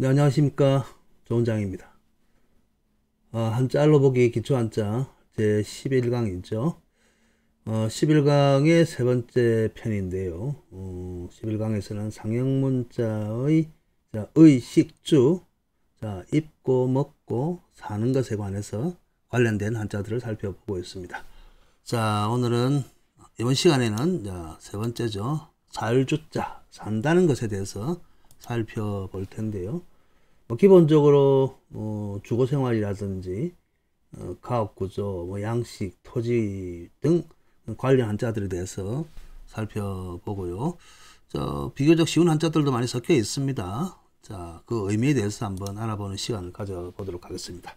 네, 안녕하십니까 좋은 장입니다 아, 한자 로보기 기초 한자 제 11강이죠 어, 11강의 세 번째 편인데요 어, 11강에서는 상형문자의 자, 의식주 자, 입고 먹고 사는 것에 관해서 관련된 한자들을 살펴보고 있습니다 자 오늘은 이번 시간에는 자, 세 번째죠 살주자 산다는 것에 대해서 살펴볼 텐데요 뭐 기본적으로 뭐 주거 생활이라든지 어, 가업 구조, 뭐 양식, 토지 등 관련 한자들에 대해서 살펴보고요. 저 비교적 쉬운 한자들도 많이 섞여 있습니다. 자, 그 의미에 대해서 한번 알아보는 시간을 가져보도록 하겠습니다.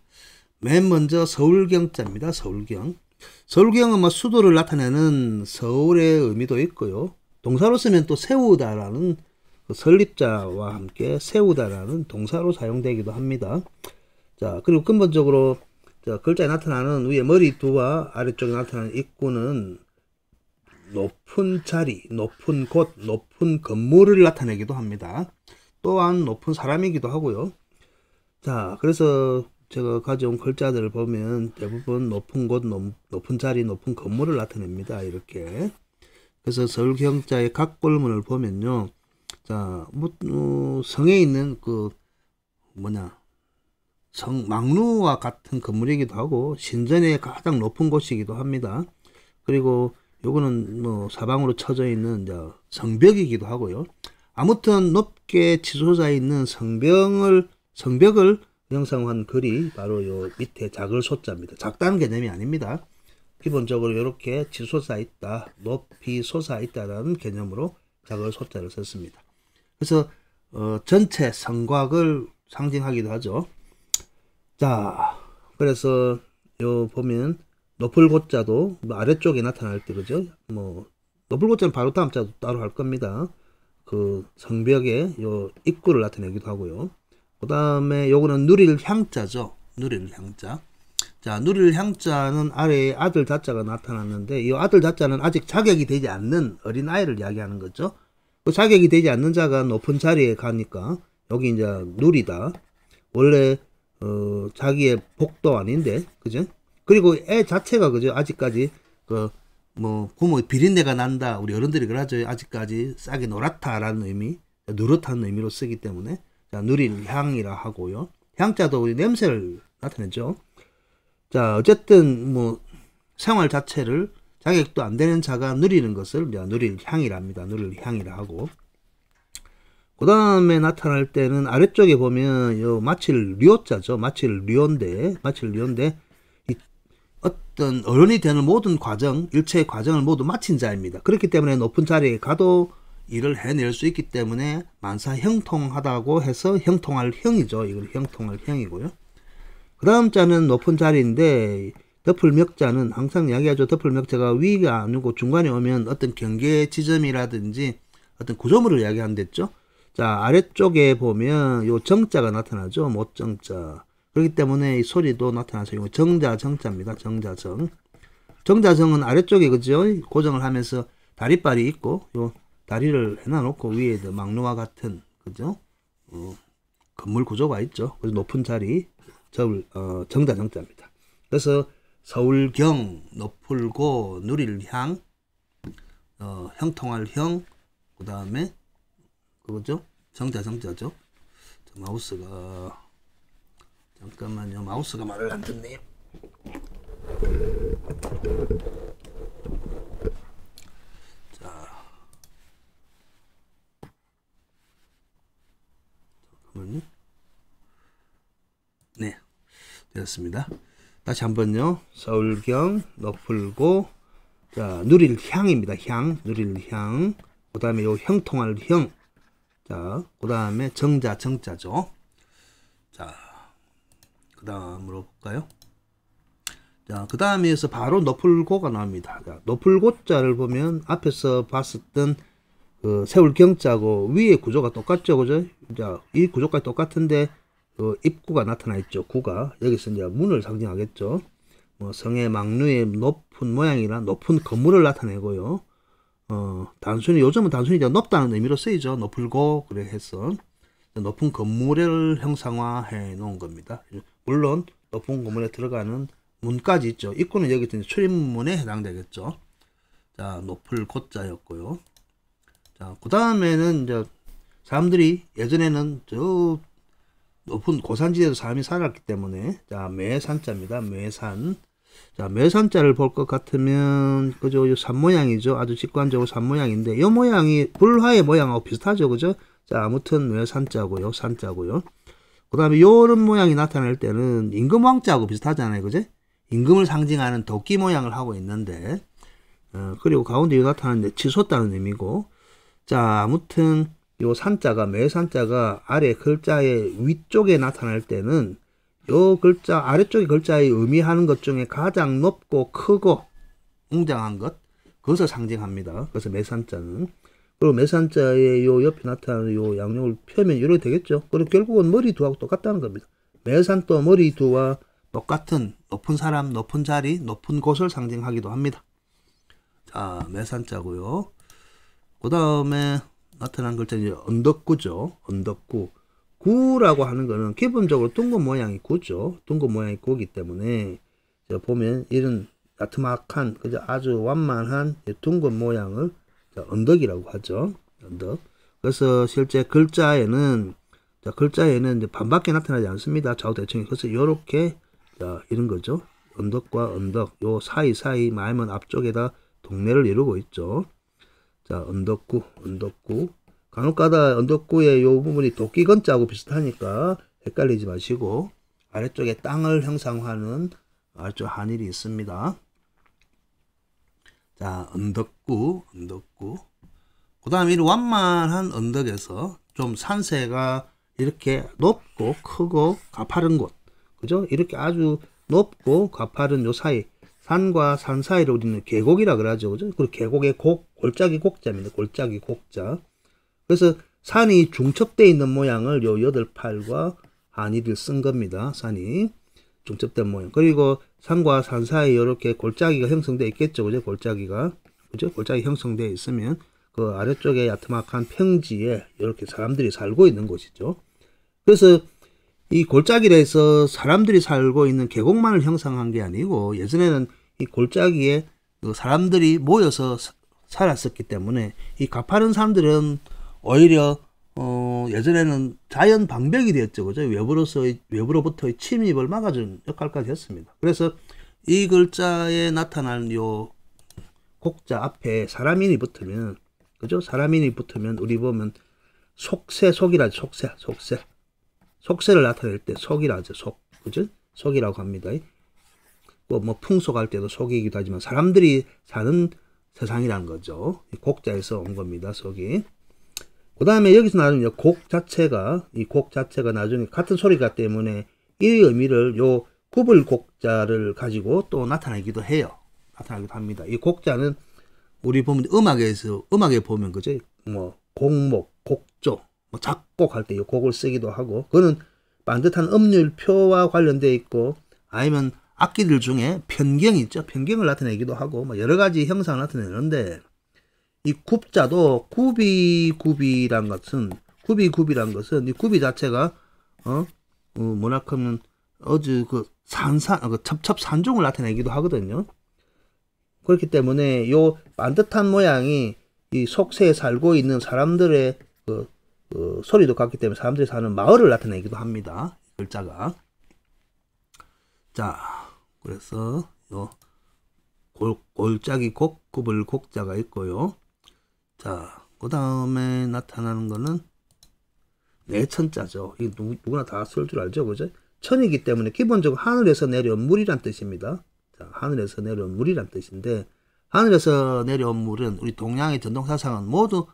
맨 먼저 서울경자입니다. 서울경. 서울경은 뭐 수도를 나타내는 서울의 의미도 있고요. 동사로 쓰면 또 세우다라는 그 설립자와 함께 세우다라는 동사로 사용되기도 합니다. 자, 그리고 근본적으로 자, 글자에 나타나는 위에 머리두와 아래쪽에 나타나는 입구는 높은 자리, 높은 곳, 높은 건물을 나타내기도 합니다. 또한 높은 사람이기도 하고요. 자, 그래서 제가 가져온 글자들을 보면 대부분 높은 곳, 높은 자리, 높은 건물을 나타냅니다. 이렇게. 그래서 설경자의 각골문을 보면요. 자, 뭐, 어, 성에 있는 그 뭐냐 성 망루와 같은 건물이기도 하고 신전의 가장 높은 곳이기도 합니다. 그리고 요거는 뭐 사방으로 쳐져 있는 이제 성벽이기도 하고요. 아무튼 높게 치솟아 있는 성병을 성벽을 형상한 글이 바로 요 밑에 작을 소자입니다. 작다는 개념이 아닙니다. 기본적으로 이렇게 치솟아 있다, 높이 솟아 있다라는 개념으로 작을 소자를 썼습니다. 그래서 어, 전체 성곽을 상징하기도 하죠. 자, 그래서 요 보면 높을 곳자도 뭐 아래쪽에 나타날 때 그죠? 뭐 높을 곳자는 바로 다음 자도 따로 할 겁니다. 그 성벽의 요 입구를 나타내기도 하고요. 그 다음에 요거는 누릴 향자죠. 누릴 향자. 자, 누릴 향자는 아래에 아들 자자가 나타났는데 이 아들 자자는 아직 자격이 되지 않는 어린아이를 이야기하는 거죠. 그 자격이 되지 않는 자가 높은 자리에 가니까 여기 이제 누리다 원래 어, 자기의 복도 아닌데 그죠? 그리고 애 자체가 그죠? 아직까지 그뭐 부모 비린내가 난다 우리 어른들이 그러죠 아직까지 싸게 놀았다라는 의미 누렇다는 의미로 쓰기 때문에 자, 누릴 향이라 하고요 향자도 우리 냄새를 나타내죠 자 어쨌든 뭐 생활 자체를 자격도 안 되는 자가 누리는 것을 누릴 향이랍니다. 누릴 향이라 하고. 그 다음에 나타날 때는 아래쪽에 보면 요 마칠 류자죠. 마칠 류인데 마칠 류인데 어떤 어른이 되는 모든 과정, 일체의 과정을 모두 마친 자입니다. 그렇기 때문에 높은 자리에 가도 일을 해낼 수 있기 때문에 만사 형통하다고 해서 형통할 형이죠. 이걸 형통할 형이고요. 그 다음 자는 높은 자리인데 덮을멱자는 항상 이야기하죠. 덮을멱자가 위가 아니고 중간에 오면 어떤 경계 지점이라든지 어떤 구조물을 이야기한댔죠. 자 아래쪽에 보면 요 정자가 나타나죠. 못정자. 그렇기 때문에 이 소리도 나타나서 요 정자 정자입니다. 정자 정. 정자 정은 아래쪽에 그죠? 고정을 하면서 다리빨이 있고 요 다리를 해놔 놓고 위에 막루와 같은 그죠? 어, 건물 구조가 있죠. 그래서 높은 자리 정, 어, 정자 정자입니다. 그래서 서울경, 너풀고, 누릴향, 어, 형통할 형, 그 다음에 그거죠? 정자 정자죠? 마우스가 잠깐만요. 마우스가 말을 안 듣네. 자, 잠깐만요. 네, 되었습니다. 다시 한번요. 서울경, 너풀고, 자, 누릴 향입니다. 향, 누릴 향. 그 다음에 요 형통할 형. 자, 그 다음에 정자, 정자죠. 자, 그 다음으로 볼까요? 자, 그 다음에서 바로 너풀고가 나옵니다. 자, 너풀고자를 보면 앞에서 봤었던 그 세울 경자고 위에 구조가 똑같죠, 그죠? 자, 이 구조까지 똑같은데 그 입구가 나타나 있죠. 구가 여기서 이제 문을 상징하겠죠. 뭐 성의 망루의 높은 모양이나 높은 건물을 나타내고요. 어, 단순히 요즘은 단순히 이제 높다는 의미로 쓰이죠. 높을고 그래 해서 높은 건물을 형상화해 놓은 겁니다. 물론 높은 건물에 들어가는 문까지 있죠. 입구는 여기 있는 출입문에 해당되겠죠. 자, 높을 곳자였고요. 자, 그 다음에는 이제 사람들이 예전에는 저 높은 고산지대에서 사람이 살았기 때문에 자 매산자입니다. 매산 자 매산자를 볼 것 같으면 그죠 산 모양이죠 아주 직관적으로 산 모양인데 이 모양이 불화의 모양하고 비슷하죠 그죠 자 아무튼 매산자고요 산자고요 그 다음에 요런 모양이 나타날 때는 임금왕자하고 비슷하잖아요 그죠 임금을 상징하는 도끼 모양을 하고 있는데 어, 그리고 가운데 요 나타나는데 치솟다는 의미고 자 아무튼 요 산자가 매산자가 아래 글자의 위쪽에 나타날 때는 요 글자 아래쪽의 글자의 의미하는 것 중에 가장 높고 크고 웅장한 것 그것을 상징합니다. 그래서 매산자는 그리고 매산자의 요 옆에 나타나는 요 양력을 펴면 이렇게 되겠죠. 그리고 결국은 머리두하고 똑같다는 겁니다. 매산도 머리두와 똑같은 높은 사람, 높은 자리, 높은 곳을 상징하기도 합니다. 자, 매산자고요. 그 다음에 나타난 글자 이제 언덕구죠. 언덕구. 구라고 하는 거는 기본적으로 둥근 모양이 구죠. 둥근 모양이 구기 때문에 보면 이런 나트막한 그저 아주 완만한 둥근 모양을 언덕이라고 하죠. 언덕. 그래서 실제 글자에는 글자에는 이제 반밖에 나타나지 않습니다. 좌우대칭이 그래서 이렇게 이런 거죠. 언덕과 언덕 요 사이사이 말면 앞쪽에다 동네를 이루고 있죠. 자, 언덕구, 언덕구. 간혹가다 언덕구의 요 부분이 도끼건자하고 비슷하니까 헷갈리지 마시고 아래쪽에 땅을 형상화하는 아래 한일이 있습니다. 자, 언덕구, 언덕구. 그 다음에 이 완만한 언덕에서 좀 산세가 이렇게 높고 크고 가파른 곳. 그죠? 이렇게 아주 높고 가파른 요 사이. 산과 산 사이를 우리는 계곡이라 그러죠. 그죠? 그리고 계곡의 곡, 골짜기 곡자입니다. 골짜기 곡자. 그래서 산이 중첩되어 있는 모양을 요 여덟 팔과 한이를 쓴 겁니다. 산이 중첩된 모양. 그리고 산과 산 사이 이렇게 골짜기가 형성되어 있겠죠. 그죠? 골짜기가. 그죠? 골짜기 형성되어 있으면 그 아래쪽에 야트막한 평지에 이렇게 사람들이 살고 있는 곳이죠. 그래서 이 골짜기에서 사람들이 살고 있는 계곡만을 형성한 게 아니고 예전에는 이 골짜기에 그 사람들이 모여서 살았었기 때문에 이 가파른 산들은 오히려 어, 예전에는 자연 방벽이 되었죠. 그죠? 외부로서의, 외부로부터의 침입을 막아준 역할까지 했습니다. 그래서 이 글자에 나타난 요 곡자 앞에 사람인이 붙으면, 그죠? 사람인이 붙으면 우리 보면 속세, 속이라 속세, 속세. 속세를 나타낼 때 속이라 하죠. 속. 그죠? 속이라고 합니다. 뭐, 뭐 풍속할 때도 속이기도 하지만 사람들이 사는 세상이란 거죠. 곡자에서 온 겁니다. 속이. 그 다음에 여기서 나중에 곡 자체가 이 곡 자체가 나중에 같은 소리가 때문에 이 의미를 요 구불 곡자를 가지고 또 나타내기도 해요. 나타나기도 합니다. 이 곡자는 우리 보면 음악에서 음악에 보면 그죠? 뭐 곡목, 곡조 뭐 작곡할 때이 곡을 쓰기도 하고 그거는 반듯한 음률표와 관련돼 있고 아니면 악기들 중에 변경이 있죠. 변경을 나타내기도 하고 뭐 여러 가지 형상을 나타내는데 이 굽자도 구비굽이란 것은 구비굽이란 것은 이 구비 자체가 어, 어 뭐라카면 어주 그 산산 어, 그 첩첩 산종을 나타내기도 하거든요. 그렇기 때문에 요 반듯한 모양이 이 속세에 살고 있는 사람들의 그그 소리도 같기 때문에 사람들이 사는 마을을 나타내기도 합니다. 글자가. 자, 그래서 요 골, 골짜기 곡, 구불 곡자가 있고요. 자, 그 다음에 나타나는 거는 내천자죠. 이 누, 구나다 쓸 줄 알죠, 그죠? 천이기 때문에 기본적으로 하늘에서 내려온 물이란 뜻입니다. 자, 하늘에서 내려온 물이란 뜻인데 하늘에서 내려온 물은 우리 동양의 전통사상은 모두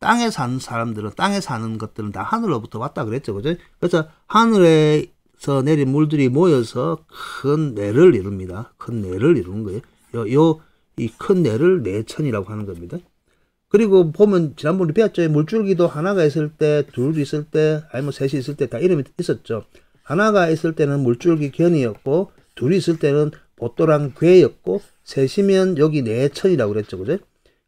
땅에 사는 사람들은 땅에 사는 것들은 다 하늘로부터 왔다 그랬죠. 그죠? 그래서 하늘에서 내린 물들이 모여서 큰뇌를 이룹니다. 큰뇌를 이루는 거예요. 요, 요, 이 큰뇌를 내천이라고 하는 겁니다. 그리고 보면 지난번에 배웠죠. 물줄기도 하나가 있을 때, 둘도 있을 때, 아니 면 뭐 셋이 있을 때 다 이름이 있었죠. 하나가 있을 때는 물줄기 견이었고, 둘이 있을 때는 보또랑 괴였고, 셋이면 여기 내천이라고 그랬죠. 그죠?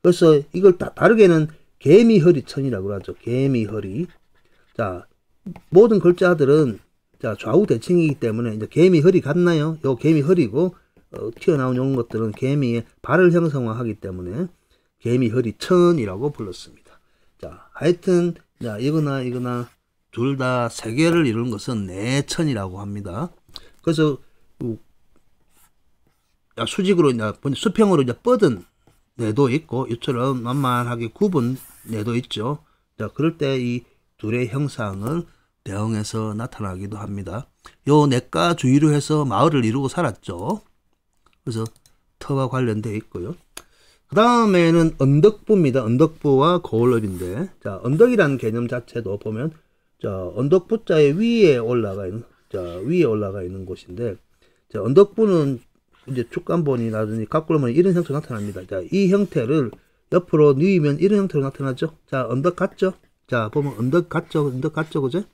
그래서 이걸 다 다르게는 개미허리천이라고 하죠. 개미허리. 자, 모든 글자들은 자, 좌우 대칭이기 때문에 이제 개미허리 같나요? 요 개미허리고 어, 튀어나온 이런 것들은 개미의 발을 형성화하기 때문에 개미허리천이라고 불렀습니다. 자, 하여튼 자, 이거나 이거나 둘 다 세 개를 이룬 것은 내천이라고 합니다. 그래서 수직으로 이제 뭐 수평으로 이제 뻗은 내도 있고 이처럼 만만하게 구분 내도 있죠. 자, 그럴 때 이 둘의 형상은 대형에서 나타나기도 합니다. 요 내과 주위로 해서 마을을 이루고 살았죠. 그래서 터와 관련되어 있고요. 그 다음에는 언덕부입니다. 언덕부와 거울업인데 자 언덕이라는 개념 자체도 보면 자 언덕부자의 위에 올라가 있는 자 위에 올라가 있는 곳인데 자 언덕부는 이제 축간본이라든지 각골문 이런 형태로 나타납니다. 자이 형태를 옆으로 누이면 이런 형태로 나타나죠. 자, 언덕 같죠? 자, 보면 언덕 같죠? 언덕 같죠? 그죠?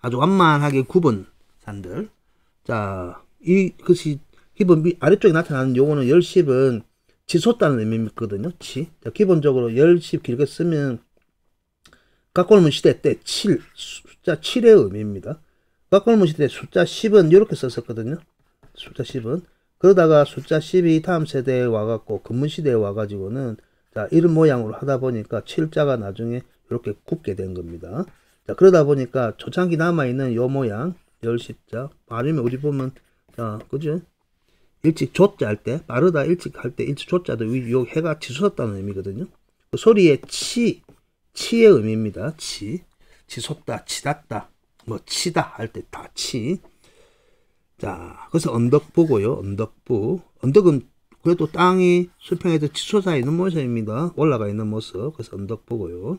아주 완만하게 굽은 산들. 자, 이, 것이 기본 아래쪽에 나타나는 요거는 열십은 지솟다는 의미거든요. 지. 자, 기본적으로 열십 길게 쓰면 각골문 시대 때 7, 숫자 7의 의미입니다. 각골문 시대 숫자 10은 이렇게 썼었거든요. 숫자 10은. 그러다가 숫자 10이 다음 세대에 와갖고, 근문 시대에 와가지고는 자, 이런 모양으로 하다 보니까 7자가 나중에 이렇게 굽게된 겁니다. 자, 그러다 보니까 초창기 남아있는 요 모양, 10시자, 발음면 우리 보면, 자, 그죠? 일찍 조자 할 때, 빠르다 일찍 할 때, 일찍 조자도 요 해가 치솟았다는 의미거든요. 그 소리의 치, 치의 의미입니다. 치. 치솟다, 치닫다, 뭐, 치다 할 때 다 치. 자, 그래서 언덕부고요. 언덕부. 언덕은 그래도 땅이 수평에서 치솟아 있는 모습입니다. 올라가 있는 모습. 그래서 언덕 보고요.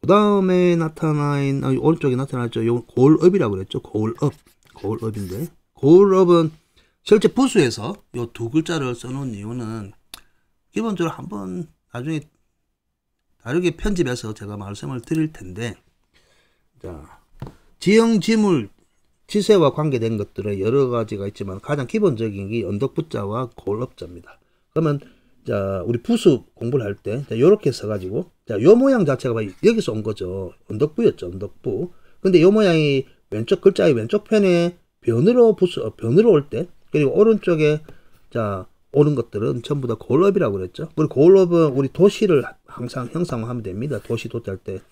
그 다음에 나타나 있는, 아, 오른쪽에 나타났죠. 요 고을업이라고 그랬죠. 고을업. 고을업인데. 고을업은 실제 부수에서 요 두 글자를 써놓은 이유는 기본적으로 한번 나중에 다르게 편집해서 제가 말씀을 드릴 텐데. 자, 지형 지물 지세와 관계된 것들은 여러 가지가 있지만 가장 기본적인 게 언덕부자와 골업자입니다. 그러면 자 우리 부습 공부를 할때 이렇게 써가지고 자요 모양 자체가 여기서 온 거죠. 언덕부였죠. 언덕부. 근데 요 모양이 왼쪽 글자의 왼쪽 편에 변으로 부수 어, 변으로 올 때 그리고 오른쪽에 자 오는 것들은 전부 다 골업이라고 그랬죠. 우리 골업은 우리 도시를 항상 형상화하면 됩니다. 도시 도태할 때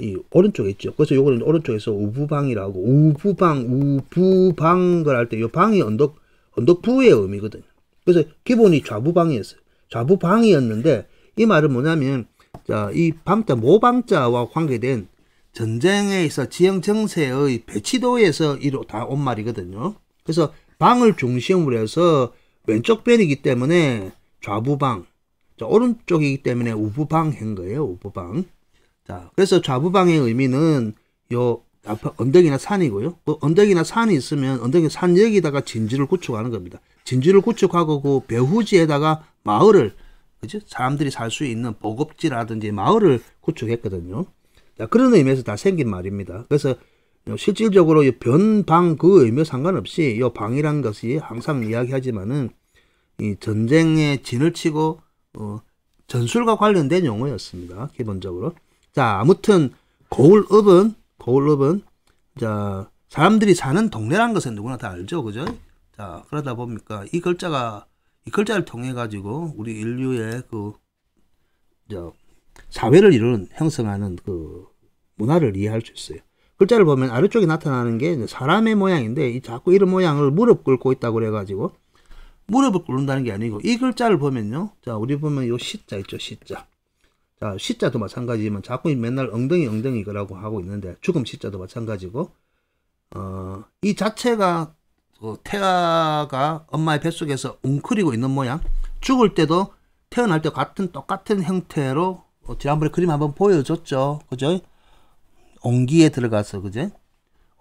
이 오른쪽에 있죠. 그래서 요거는 오른쪽에서 우부방이라고 우부방 우부방을 할때 요 방이 언덕 언덕부의 의미거든요. 그래서 기본이 좌부방이었어요. 좌부방이었는데 이 말은 뭐냐면 자, 이 방자 모방자와 관계된 전쟁에 서 지형 정세의 배치도에서 이로 다 온 말이거든요. 그래서 방을 중심으로 해서 왼쪽 변이기 때문에 좌부방, 자, 오른쪽이기 때문에 우부방인 거예요. 우부방. 자, 그래서 좌부방의 의미는 요 앞에 언덕이나 산이고요. 그 언덕이나 산이 있으면 언덕의 산역에다가 진지를 구축하는 겁니다. 진지를 구축하고 그 배후지에다가 마을을 그죠? 사람들이 살 수 있는 보급지라든지 마을을 구축했거든요. 자, 그런 의미에서 다 생긴 말입니다. 그래서 실질적으로 변방 그 의미와 상관없이 이 방이란 것이 항상 이야기하지만은 이 전쟁에 진을 치고 어, 전술과 관련된 용어였습니다. 기본적으로. 자, 아무튼 거울읍은 거울읍은 자 사람들이 사는 동네라는 것은 누구나 다 알죠, 그죠? 자 그러다 보니까 이 글자가 이 글자를 통해 가지고 우리 인류의 그 저, 사회를 이루는 형성하는 그 문화를 이해할 수 있어요. 글자를 보면 아래쪽에 나타나는 게 사람의 모양인데 이 자꾸 이런 모양을 무릎 꿇고 있다고 그래가지고 무릎을 꿇는다는 게 아니고 이 글자를 보면요. 자 우리 보면 요 시자 있죠 시자. 자, 시자도 마찬가지지만 자꾸 맨날 엉덩이 엉덩이 그라고 하고 있는데 죽음 시자도 마찬가지고 어, 이 자체가 그 태아가 엄마의 뱃속에서 웅크리고 있는 모양 죽을 때도 태어날 때 같은 똑같은 형태로 어, 지난번에 그림 한번 보여줬죠 그죠 옹기에 들어가서 그제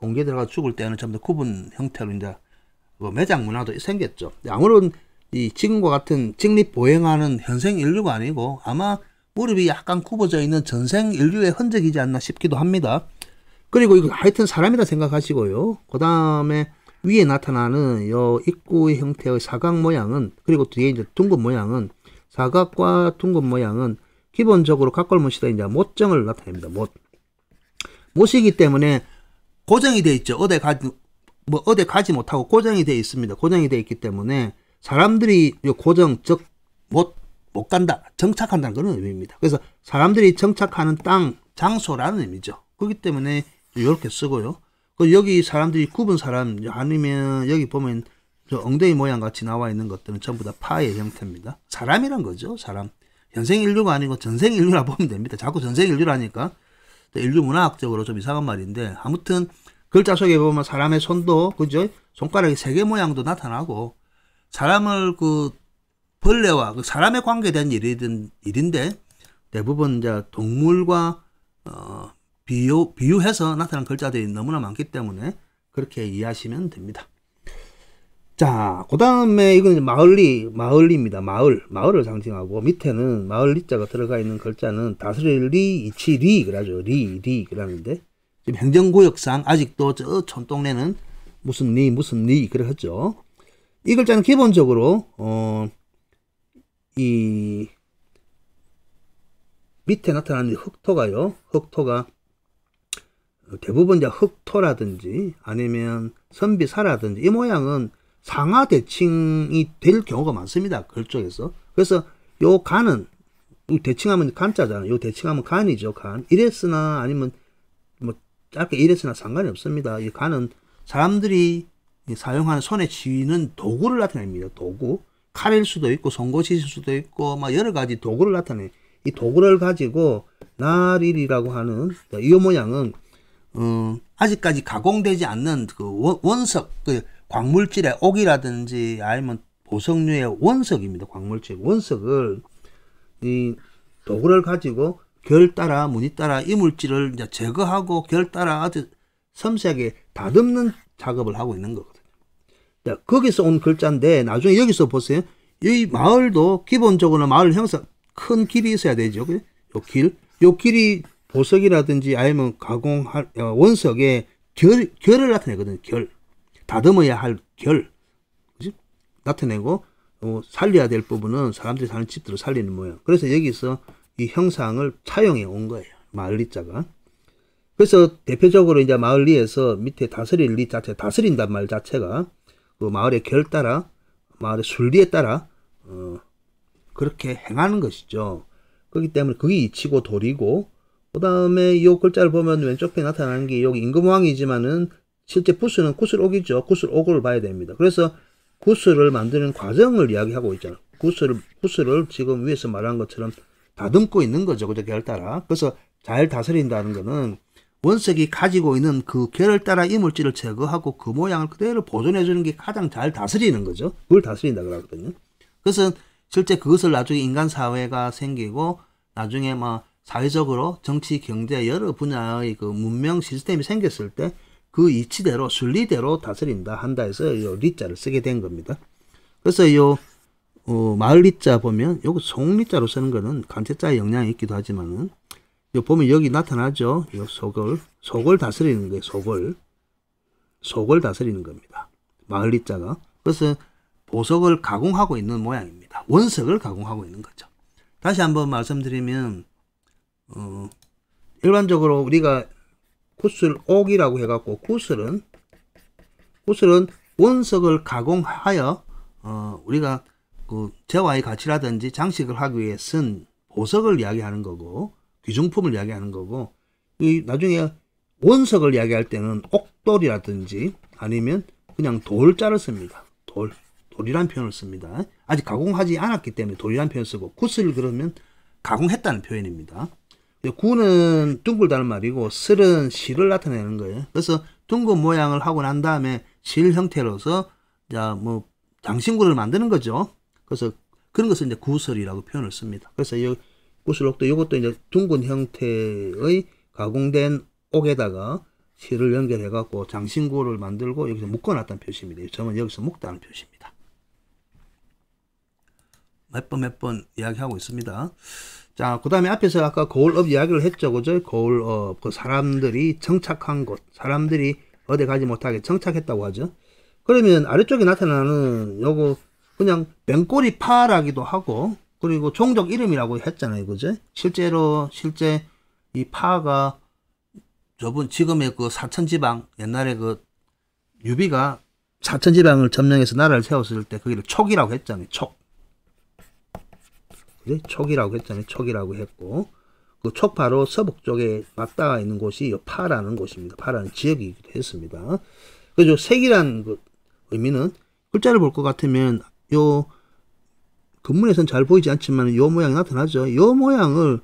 옹기에 들어가 죽을 때는 좀 더 구분 형태로 이제 뭐 매장 문화도 생겼죠 아무런 이 지금과 같은 직립 보행하는 현생 인류가 아니고 아마 무릎이 약간 굽어져 있는 전생 인류의 흔적이지 않나 싶기도 합니다. 그리고 이거 하여튼 사람이라 생각하시고요. 그 다음에 위에 나타나는 요 입구의 형태의 사각 모양은 그리고 뒤에 이제 둥근 모양은 사각과 둥근 모양은 기본적으로 각골못이다 이제 못정을 나타냅니다. 못 못이기 때문에 고정이 돼 있죠. 어디 가지 뭐 어디 가지 못하고 고정이 돼 있습니다. 고정이 돼 있기 때문에 사람들이 요 고정 즉못 못 간다, 정착한다는 그런 의미입니다. 그래서 사람들이 정착하는 땅, 장소라는 의미죠. 그렇기 때문에 이렇게 쓰고요. 그 여기 사람들이 굽은 사람 아니면 여기 보면 저 엉덩이 모양 같이 나와 있는 것들은 전부 다 파의 형태입니다. 사람이란 거죠. 사람. 현생인류가 아니고 전생인류라 보면 됩니다. 자꾸 전생인류라니까 인류 문화학적으로 좀 이상한 말인데 아무튼 글자 속에 보면 사람의 손도 그죠? 손가락이 세 개 모양도 나타나고 사람을 그 벌레와 그 사람의 관계된 일이든 일인데 대부분 이제 동물과 어, 비유, 비유해서 나타난 글자들이 너무나 많기 때문에 그렇게 이해하시면 됩니다. 자, 그 다음에 이건 마을리, 마을리입니다. 마을, 마을을 상징하고 밑에는 마을리자가 들어가 있는 글자는 다스릴리, 이치리, 그러죠. 리, 리, 그러는데 지금 행정구역상 아직도 저 촌동네는 무슨 리, 무슨 리, 그러죠. 이 글자는 기본적으로 어, 이 밑에 나타나는 흑토가요. 흑토가 대부분 이제 흑토라든지 아니면 선비사라든지 이 모양은 상하 대칭이 될 경우가 많습니다. 글 쪽에서. 그래서 요 간은 대칭하면 간자잖아요. 요 대칭하면 간이죠. 간. 이랬으나 아니면 뭐 짧게 이랬으나 상관이 없습니다. 이 간은 사람들이 사용하는 손에 쥐는 도구를 나타냅니다. 도구. 칼일 수도 있고 송곳일 수도 있고 막 여러 가지 도구를 나타내. 이 도구를 가지고 날일이라고 하는 이 모양은 어, 아직까지 가공되지 않는 그 원석 그 광물질의 옥이라든지 아니면 보석류의 원석입니다. 광물질 원석을 이 도구를 가지고 결 따라 무늬 따라 이물질을 이제 제거하고 결 따라 아주 섬세하게 다듬는 작업을 하고 있는 거거든요. 자, 거기서 온 글자인데 나중에 여기서 보세요. 이 마을도 기본적으로 마을 형성 큰 길이 있어야 되죠. 요 길. 요 길이 보석이라든지 아니면 가공 어, 원석의 결, 결을 나타내거든요. 결. 다듬어야 할 결. 그치? 나타내고 어, 살려야 될 부분은 사람들이 사는 집들을 살리는 모양. 그래서 여기서 이 형상을 차용해 온 거예요. 마을리자가. 그래서 대표적으로 이제 마을리에서 밑에 다스릴 리 자체, 다스린단 말 자체가 그 마을의 결 따라 마을의 순리에 따라 어, 그렇게 행하는 것이죠. 그렇기 때문에 그게 이치고 돌이고 그 다음에 이 글자를 보면 왼쪽에 나타나는 게 여기 임금왕이지만은 실제 부스는 구슬옥이죠. 구슬옥을 봐야 됩니다. 그래서 구슬을 만드는 과정을 이야기하고 있잖아요. 구슬을, 구슬을 지금 위에서 말한 것처럼 다듬고 있는 거죠. 그저 결 따라. 그래서 잘 다스린다는 거는 원색이 가지고 있는 그 결을 따라 이물질을 제거하고 그 모양을 그대로 보존해 주는 게 가장 잘 다스리는 거죠. 그걸 다스린다 그러거든요. 그것은 실제 그것을 나중에 인간 사회가 생기고 나중에 막 뭐 사회적으로 정치, 경제 여러 분야의 그 문명 시스템이 생겼을 때 그 이치대로 순리대로 다스린다 한다 해서 요 리자를 쓰게 된 겁니다. 그래서 요 어, 마을 리자 보면 요거 송 리자로 쓰는 거는 간체자의 영향이 있기도 하지만은 보면 여기 나타나죠. 이 속을 속을 다스리는 게 속을 속을 다스리는 겁니다. 마을리자가 그것은 보석을 가공하고 있는 모양입니다. 원석을 가공하고 있는 거죠. 다시 한번 말씀드리면 어, 일반적으로 우리가 구슬 옥이라고 해갖고 구슬은 구슬은 원석을 가공하여 어, 우리가 그 재화의 가치라든지 장식을 하기 위해 쓴 보석을 이야기하는 거고 귀중품을 이야기하는 거고 이 나중에 원석을 이야기할 때는 옥돌이라든지 아니면 그냥 돌자를 씁니다. 돌, 돌이란 표현을 씁니다. 아직 가공하지 않았기 때문에 돌이란 표현을 쓰고 구슬 그러면 가공했다는 표현입니다. 구는 둥글다는 말이고 슬은 실을 나타내는 거예요. 그래서 둥근 모양을 하고 난 다음에 실 형태로서 자 뭐 장신구를 만드는 거죠. 그래서 그런 것을 이제 구슬이라고 표현을 씁니다. 그래서 여기 구슬옥도 이것도 이제 둥근 형태의 가공된 옥에다가 실을 연결해 갖고 장신구를 만들고 여기서 묶어 놨다는 표시입니다. 점은 여기서 묶다는 표시입니다. 몇 번 몇 번 이야기하고 있습니다. 자, 그 다음에 앞에서 아까 거울업 이야기를 했죠. 그죠? 거울업. 그 사람들이 정착한 곳. 사람들이 어디 가지 못하게 정착했다고 하죠. 그러면 아래쪽에 나타나는 요거 그냥 맹꼬리 파라기도 하고 그리고 종족 이름이라고 했잖아요. 그죠? 실제로, 실제 이 파가 저번 지금의 그 사천지방, 옛날에 그 유비가 사천지방을 점령해서 나라를 세웠을 때 거기를 촉이라고 했잖아요. 촉. 그래? 촉이라고 했잖아요. 촉이라고 했고. 그 촉파로 서북 쪽에 맞닿아 있는 곳이 파라는 곳입니다. 파라는 지역이기도 했습니다. 그죠 색이란 그 의미는 글자를 볼 것 같으면 요 근문에서는 잘 보이지 않지만 요 모양이 나타나죠. 요 모양을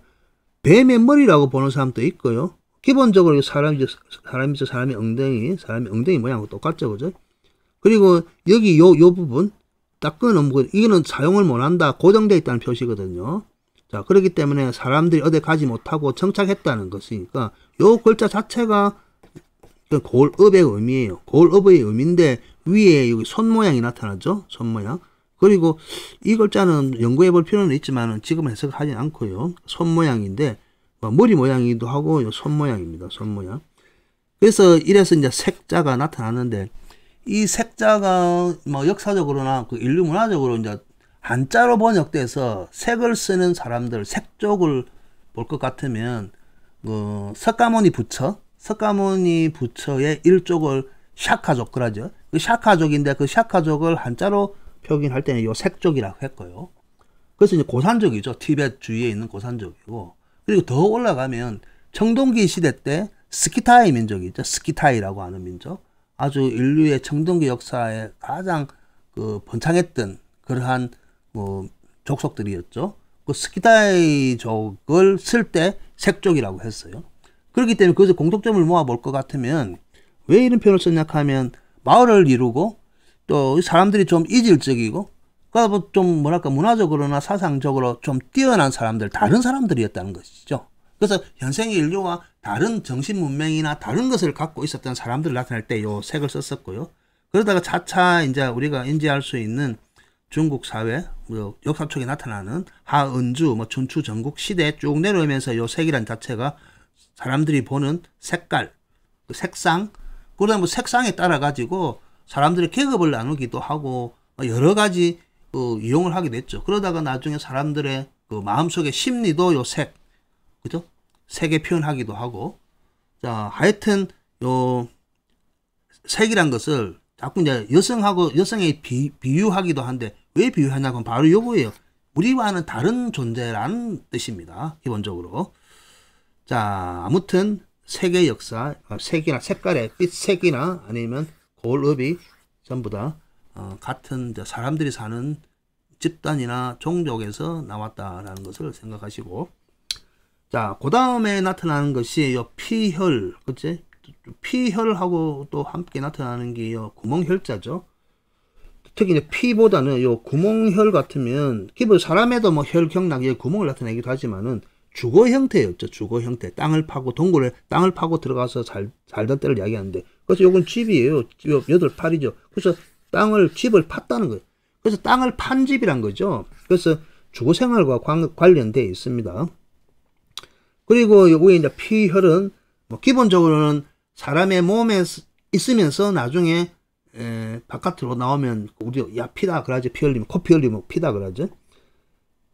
뱀의 머리라고 보는 사람도 있고요. 기본적으로 사람이죠. 사람이죠. 사람이 엉덩이, 사람이 엉덩이 모양하고 똑같죠. 그죠? 그리고 여기 요, 요 부분, 딱 끄는 부분, 이거는 사용을 못한다. 고정되어 있다는 표시거든요. 자, 그렇기 때문에 사람들이 어디 가지 못하고 정착했다는 것이니까 요 글자 자체가 골업의 의미예요. 골업의 의미인데 위에 여기 손 모양이 나타나죠. 손 모양. 그리고 이 글자는 연구해 볼 필요는 있지만 지금 해석하지 않고요. 손 모양인데 뭐 머리 모양이기도 하고 손 모양입니다. 손 모양. 그래서 이래서 이제 색자가 나타나는데 이 색자가 뭐 역사적으로나 그 인류 문화적으로 이제 한자로 번역돼서 색을 쓰는 사람들 색쪽을 볼 것 같으면 그 석가모니 부처 석가모니 부처의 일족을 샤카족 그러죠. 그 샤카족인데 그 샤카족을 한자로 표기할 때는 요 색족이라고 했고요. 그래서 이제 고산족이죠. 티벳 주위에 있는 고산족이고 그리고 더 올라가면 청동기 시대 때 스키타이 민족이 있죠. 스키타이라고 하는 민족. 아주 인류의 청동기 역사에 가장 그 번창했던 그러한 뭐 족속들이었죠. 그 스키타이족을 쓸 때 색족이라고 했어요. 그렇기 때문에 그것서 공통점을 모아볼 것 같으면 왜 이런 표현을 썼냐 하면 마을을 이루고 또 사람들이 좀 이질적이고 그니까좀 뭐랄까 문화적으로나 사상적으로 좀 뛰어난 사람들 다른 사람들이었다는 것이죠. 그래서 현생의 인류와 다른 정신 문명이나 다른 것을 갖고 있었던 사람들을 나타낼 때 요 색을 썼었고요. 그러다가 차차 이제 우리가 인지할 수 있는 중국 사회 뭐 역사 쪽에 나타나는 하은주 뭐 춘추 전국 시대 쭉 내려오면서 요 색이란 자체가 사람들이 보는 색깔 그 색상 그다음뭐 색상에 따라 가지고 사람들의 계급을 나누기도 하고 뭐 여러 가지 그 어, 이용을 하게 됐죠. 그러다가 나중에 사람들의 그 마음속의 심리도 요 색, 그죠? 색에 표현하기도 하고 자 하여튼 요 색이란 것을 자꾸 이제 여성하고 여성에 비, 비유하기도 한데 왜 비유하냐면 바로 요거예요. 우리와는 다른 존재란 뜻입니다. 기본적으로. 자, 아무튼 색의 역사, 아, 색이나 색깔의 빛색이나 아니면 올업이 전부 다 어, 같은 사람들이 사는 집단이나 종족에서 나왔다라는 것을 생각하시고 자그 다음에 나타나는 것이 요 피혈 그치 피혈하고 또 함께 나타나는 게 요 구멍혈자죠 특히 이제 피보다는 요 구멍혈 같으면 기본 사람에도 뭐혈 경락에 구멍을 나타내기도 하지만은 주거 형태였죠 주거 형태 땅을 파고 동굴에 땅을 파고 들어가서 잘 살던 때를 이야기하는데 그래서 요건 집이에요. 여덟 팔이죠. 그래서 땅을 집을 팠다는 거예요. 그래서 땅을 판 집이란 거죠. 그래서 주거 생활과 관련되어 있습니다. 그리고 요거에 이제 피혈은 뭐 기본적으로는 사람의 몸에 있으면서 나중에 에, 바깥으로 나오면 우리 야 피다 그러지 피 흘리면 코 피 흘리면 피다 그러죠.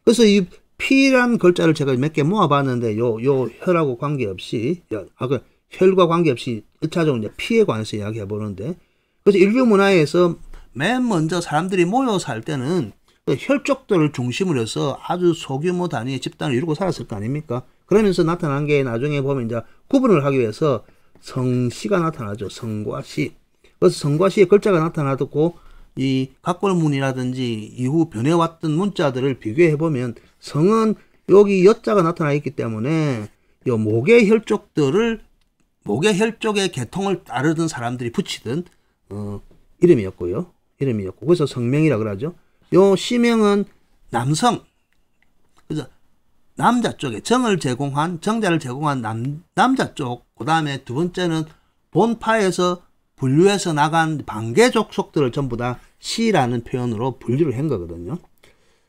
그래서 이 피란 글자를 제가 몇 개 모아봤는데 요 요 혈하고 관계없이 야, 아, 그 혈과 관계없이 1차적으로 이제 피에 관해서 이야기해 보는데 그래서 인류 문화에서 맨 먼저 사람들이 모여 살 때는 그 혈족들을 중심으로 해서 아주 소규모 단위의 집단을 이루고 살았을 거 아닙니까? 그러면서 나타난 게 나중에 보면 이제 구분을 하기 위해서 성씨가 나타나죠. 성과 씨. 그래서 성과 씨의 글자가 나타나고 이 각골문이라든지 이후 변해왔던 문자들을 비교해 보면 성은 여기 여자가 나타나 있기 때문에 요 목의 혈족들을 목의 혈족의 계통을 따르던 사람들이 붙이던 어, 이름이었고요. 이름이었고 그래서 성명이라 그러죠. 요 시명은 남성 그래서 남자 쪽에 정을 제공한 정자를 제공한 남, 남자 쪽그 다음에 두 번째는 본파에서 분류해서 나간 반개족 속들을 전부 다 시라는 표현으로 분류를 한 거거든요.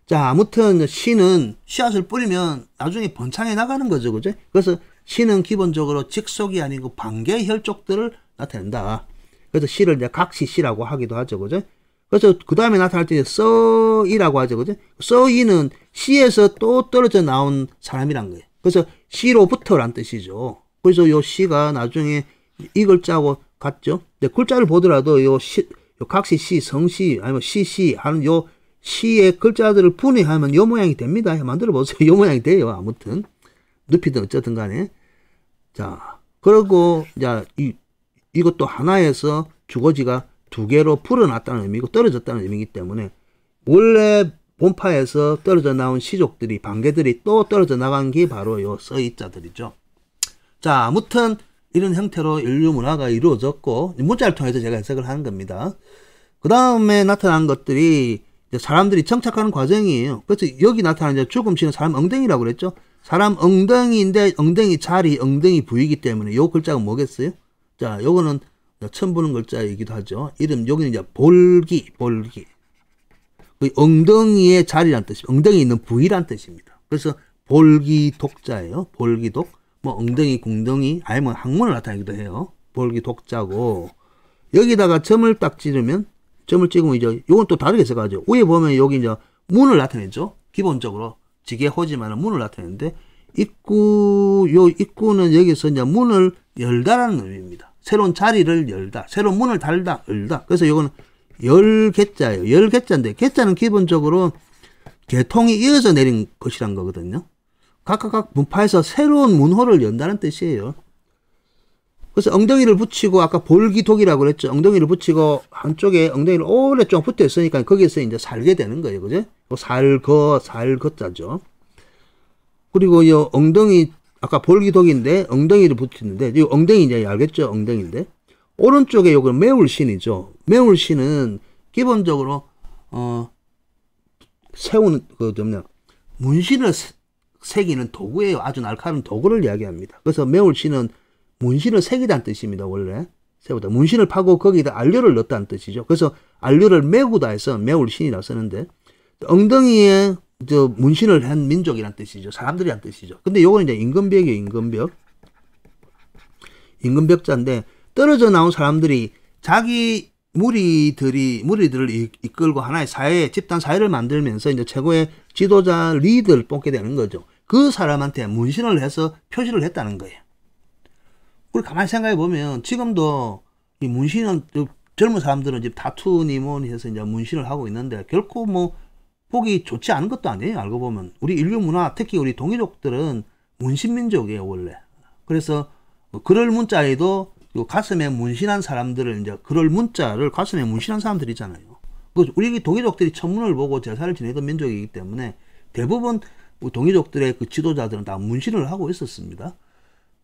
자 아무튼 씨는 씨앗을 뿌리면 나중에 번창해 나가는 거죠 그죠 그래서 시는 기본적으로 직속이 아니고 반개 혈족들을 나타낸다. 그래서 시를 이제 각시 시라고 하기도 하죠. 그죠? 그래서 그 다음에 나타날 때 써이라고 하죠. 그죠? 써이는 시에서 또 떨어져 나온 사람이란 거예요. 그래서 시로부터란 뜻이죠. 그래서 요 시가 나중에 이 글자하고 같죠. 근데 글자를 보더라도 요 시, 요 각시 시, 성시, 아니면 시시 하는 요 시의 글자들을 분해하면 요 모양이 됩니다. 만들어 보세요. 요 모양이 돼요. 아무튼. 늪이든 어쨌든 간에. 자, 그리고 자, 이, 이것도 하나에서 주거지가 두 개로 불어났다는 의미고 떨어졌다는 의미이기 때문에 원래 본파에서 떨어져 나온 시족들이, 반개들이 또 떨어져 나간 게 바로 요 써있자들이죠. 자, 아무튼 이런 형태로 인류 문화가 이루어졌고, 문자를 통해서 제가 해석을 하는 겁니다. 그 다음에 나타난 것들이 사람들이 정착하는 과정이에요. 그래서 여기 나타난 이제 죽음 치는 사람 엉덩이라고 그랬죠. 사람 엉덩이인데 엉덩이 자리, 엉덩이 부위이기 때문에 요 글자가 뭐겠어요? 자, 요거는 처음 보는 글자이기도 하죠. 이름 여기는 이제 볼기, 볼기. 그 엉덩이의 자리란 뜻이 엉덩이 있는 부위란 뜻입니다. 그래서 볼기 독자예요. 볼기 독. 뭐 엉덩이, 궁덩이, 아니면 뭐 항문을 나타내기도 해요. 볼기 독자고 여기다가 점을 딱 찌르면 점을 찍으면 이제 요건 또 다르게 써가지고 위에 보면 여기 이제 문을 나타내죠. 기본적으로 지게호지만은 문을 나타내는데 입구 요 입구는 여기서 이제 문을 열다라는 의미입니다. 새로운 자리를 열다, 새로운 문을 달다, 열다. 그래서 이거는 열 개자예요. 열 개자인데 개자는 기본적으로 개통이 이어져 내린 것이란 거거든요. 각각 문파에서 새로운 문호를 연다는 뜻이에요. 그래서 엉덩이를 붙이고 아까 볼기독이라고 그랬죠. 엉덩이를 붙이고 한쪽에 엉덩이를 오래 좀 붙어 있으니까 거기서 에 이제 살게 되는 거예요. 그죠? 살거 살거자죠 그리고 이 엉덩이 아까 볼기독인데 엉덩이를 붙이는데 이 엉덩이 이제 알겠죠? 엉덩이인데 오른쪽에 요거 매울신이죠. 매울신은 기본적으로 어 세우는 그 뭐냐 문신을 새기는 도구예요. 아주 날카로운 도구를 이야기합니다. 그래서 매울신은 문신을 새기다는 뜻입니다. 원래 새보다 문신을 파고 거기다 알료를 넣었다는 뜻이죠. 그래서 알료를 메우다 해서 메울신이라 쓰는데 엉덩이에 저 문신을 한 민족이란 뜻이죠. 사람들이란 뜻이죠. 근데 요거는 이제 임금벽이에요. 임금벽 임금벽자인데 떨어져 나온 사람들이 자기 무리들이 무리들을 이끌고 하나의 사회 집단 사회를 만들면서 이제 최고의 지도자 리드를 뽑게 되는 거죠. 그 사람한테 문신을 해서 표시를 했다는 거예요. 그리고 가만히 생각해 보면 지금도 이 문신은 젊은 사람들은 이제 다투니 뭐니 해서 이제 문신을 하고 있는데 결코 뭐 보기 좋지 않은 것도 아니에요. 알고 보면 우리 인류 문화 특히 우리 동이족들은 문신 민족이에요 원래. 그래서 그럴 문자에도 가슴에 문신한 사람들을 이제 그럴 문자를 가슴에 문신한 사람들이잖아요. 그 우리 동이족들이 천문을 보고 제사를 지내던 민족이기 때문에 대부분 뭐 동이족들의 그 지도자들은 다 문신을 하고 있었습니다.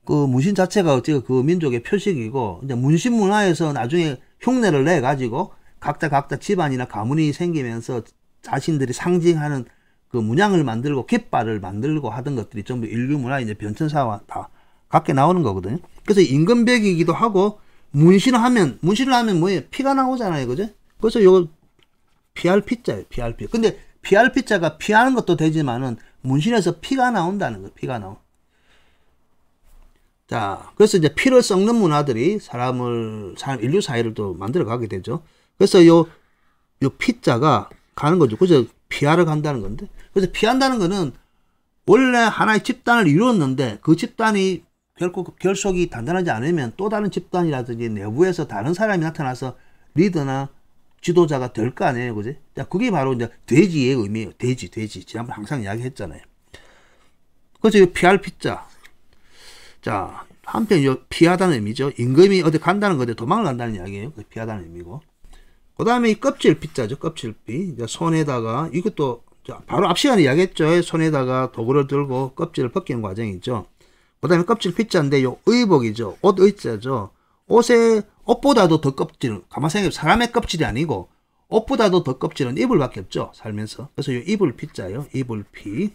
그 문신 자체가 어째 그 민족의 표식이고 이제 문신 문화에서 나중에 흉내를 내 가지고 각자 각자 집안이나 가문이 생기면서 자신들이 상징하는 그 문양을 만들고 깃발을 만들고 하던 것들이 전부 인류 문화 이제 변천사와 다같게 나오는 거거든요. 그래서 임금백이기도 하고 문신을 하면 문신을 하면 뭐예요? 피가 나오잖아요, 그죠? 그래서 요거 PRP자예요, PRP. 근데 PRP자가 피하는 것도 되지만은 문신에서 피가 나온다는 거, 피가 나온. 자, 그래서 이제 피를 썩는 문화들이 사람을, 사람, 인류 사회를 또 만들어 가게 되죠. 그래서 요, 요 피자가 가는 거죠. 그래서 피하러 간다는 건데. 그래서 피한다는 거는 원래 하나의 집단을 이루었는데 그 집단이 결국 결속이 단단하지 않으면 또 다른 집단이라든지 내부에서 다른 사람이 나타나서 리더나 지도자가 될 거 아니에요, 그지? 자, 그게 바로 이제 돼지의 의미예요. 돼지, 돼지. 지난번 항상 이야기했잖아요. 그래서 피할 피자. 자, 한편 피하다는 의미죠. 임금이 어디 간다는 건데 도망을 간다는 이야기예요. 피하다는 의미고. 그 다음에 이 껍질 피자죠. 껍질 피. 손에다가 이것도 바로 앞 시간에 이야기했죠. 손에다가 도구를 들고 껍질을 벗기는 과정이죠. 그 다음에 껍질 피자인데 요 의복이죠. 옷 의자죠. 옷에 옷보다도 더 껍질, 가만 생각해 사람의 껍질이 아니고 옷보다도 더 껍질은 입을 밖에 없죠. 살면서. 그래서 요 이불 피자요. 예 입을 피.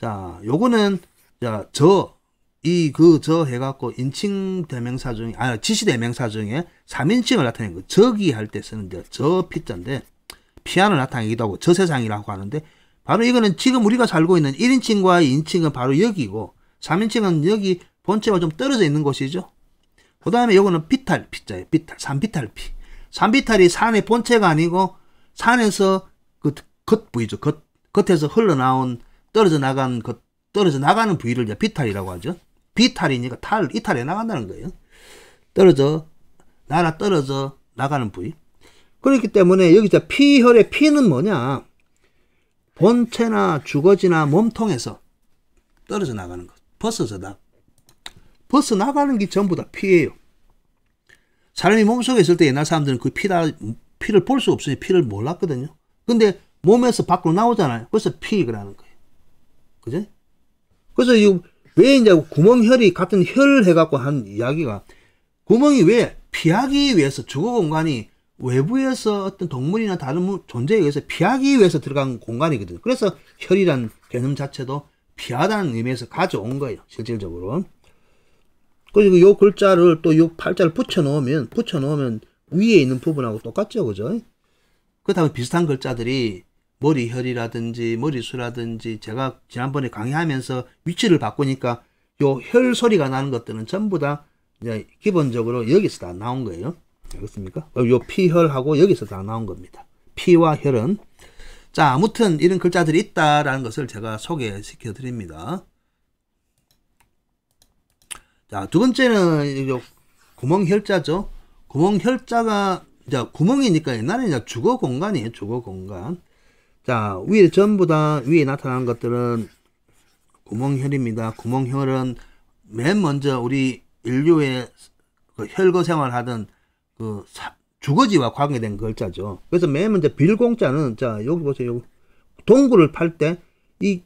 자, 요거는 자, 저 이그저 해갖고 인칭 대명사 중에 아 지시 대명사 중에 3인칭을 나타낸 거 저기 할 때 쓰는데 저 피자인데 피아노 나타내기도 하고 저 세상이라고 하는데 바로 이거는 지금 우리가 살고 있는 1인칭과 2인칭은 바로 여기고 3인칭은 여기 본체가좀 떨어져 있는 곳이죠. 그 다음에 이거는 비탈 피자예요. 비탈 3비탈 피 3비탈이 산의 본체가 아니고 산에서 그겉 부위죠. 겉 겉에서 흘러나온 떨어져 나간 것 떨어져 나가는 부위를 비탈이라고 하죠. 비탈이니까 탈, 이탈해 나간다는 거예요. 떨어져, 날아 떨어져 나가는 부위. 그렇기 때문에 여기서 피혈의 피는 뭐냐? 본체나 주거지나 몸통에서 떨어져 나가는 것. 벗어져 나. 벗어 나가는 게 전부 다 피예요. 사람이 몸속에 있을 때 옛날 사람들은 그 피다, 피를 볼 수 없으니 피를 몰랐거든요. 근데 몸에서 밖으로 나오잖아요. 그래서 피익을 는 거예요. 그죠? 그래서 이왜 이제 구멍혈이 같은 혈을 해갖고 한 이야기가 구멍이 왜 피하기 위해서 주거 공간이 외부에서 어떤 동물이나 다른 존재에 의해서 피하기 위해서 들어간 공간이거든 그래서 혈이란 개념 자체도 피하다는 의미에서 가져온 거예요. 실질적으로. 그리고 요 글자를 또 요 팔자를 붙여놓으면 붙여놓으면 위에 있는 부분하고 똑같죠. 그죠? 그 다음에 비슷한 글자들이 머리혈이라든지 머리수라든지 제가 지난번에 강의하면서 위치를 바꾸니까 요 혈 소리가 나는 것들은 전부 다 기본적으로 여기서 다 나온 거예요. 알겠습니까? 요 피혈하고 여기서 다 나온 겁니다. 피와 혈은 자 아무튼 이런 글자들이 있다라는 것을 제가 소개시켜 드립니다. 자두 번째는 요 구멍 혈자죠. 구멍 혈자가 자 구멍이니까 옛날에 주거 공간이에요. 주거 공간. 자, 위에 전부 다 위에 나타난 것들은 구멍혈입니다. 구멍혈은 맨 먼저 우리 인류의 그 혈거 생활하던 그 주거지와 관계된 글자죠. 그래서 맨 먼저 빌공자는 자 여기 보세요. 여기 동굴을 팔 때 이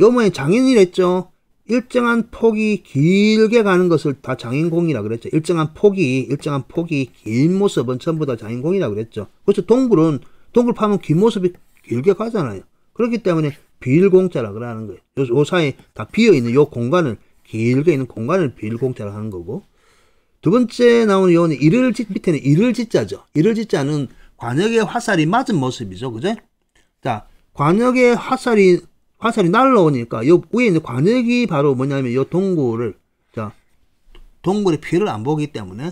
요모의 장인이랬죠. 일정한 폭이 길게 가는 것을 다 장인공이라 그랬죠. 일정한 폭이 일정한 폭이 긴 모습은 전부 다 장인공이라 그랬죠. 그래서 동굴은 동굴 파면 긴 모습이 길게 가잖아요. 그렇기 때문에 비일공짜라 그러는 거예요. 요, 사이 에다 비어있는 요 공간을 길게 있는 공간을 비일공짜라 하는 거고 두 번째 나오는 요는 이를 짓 밑에는 이를 짓자죠. 이를 짓자는 관역의 화살이 맞은 모습이죠. 그죠? 자, 관역의 화살이 화살이 날라오니까 요 위에 있는 관역이 바로 뭐냐면 요 동굴을 자, 동굴의 피해를 안 보기 때문에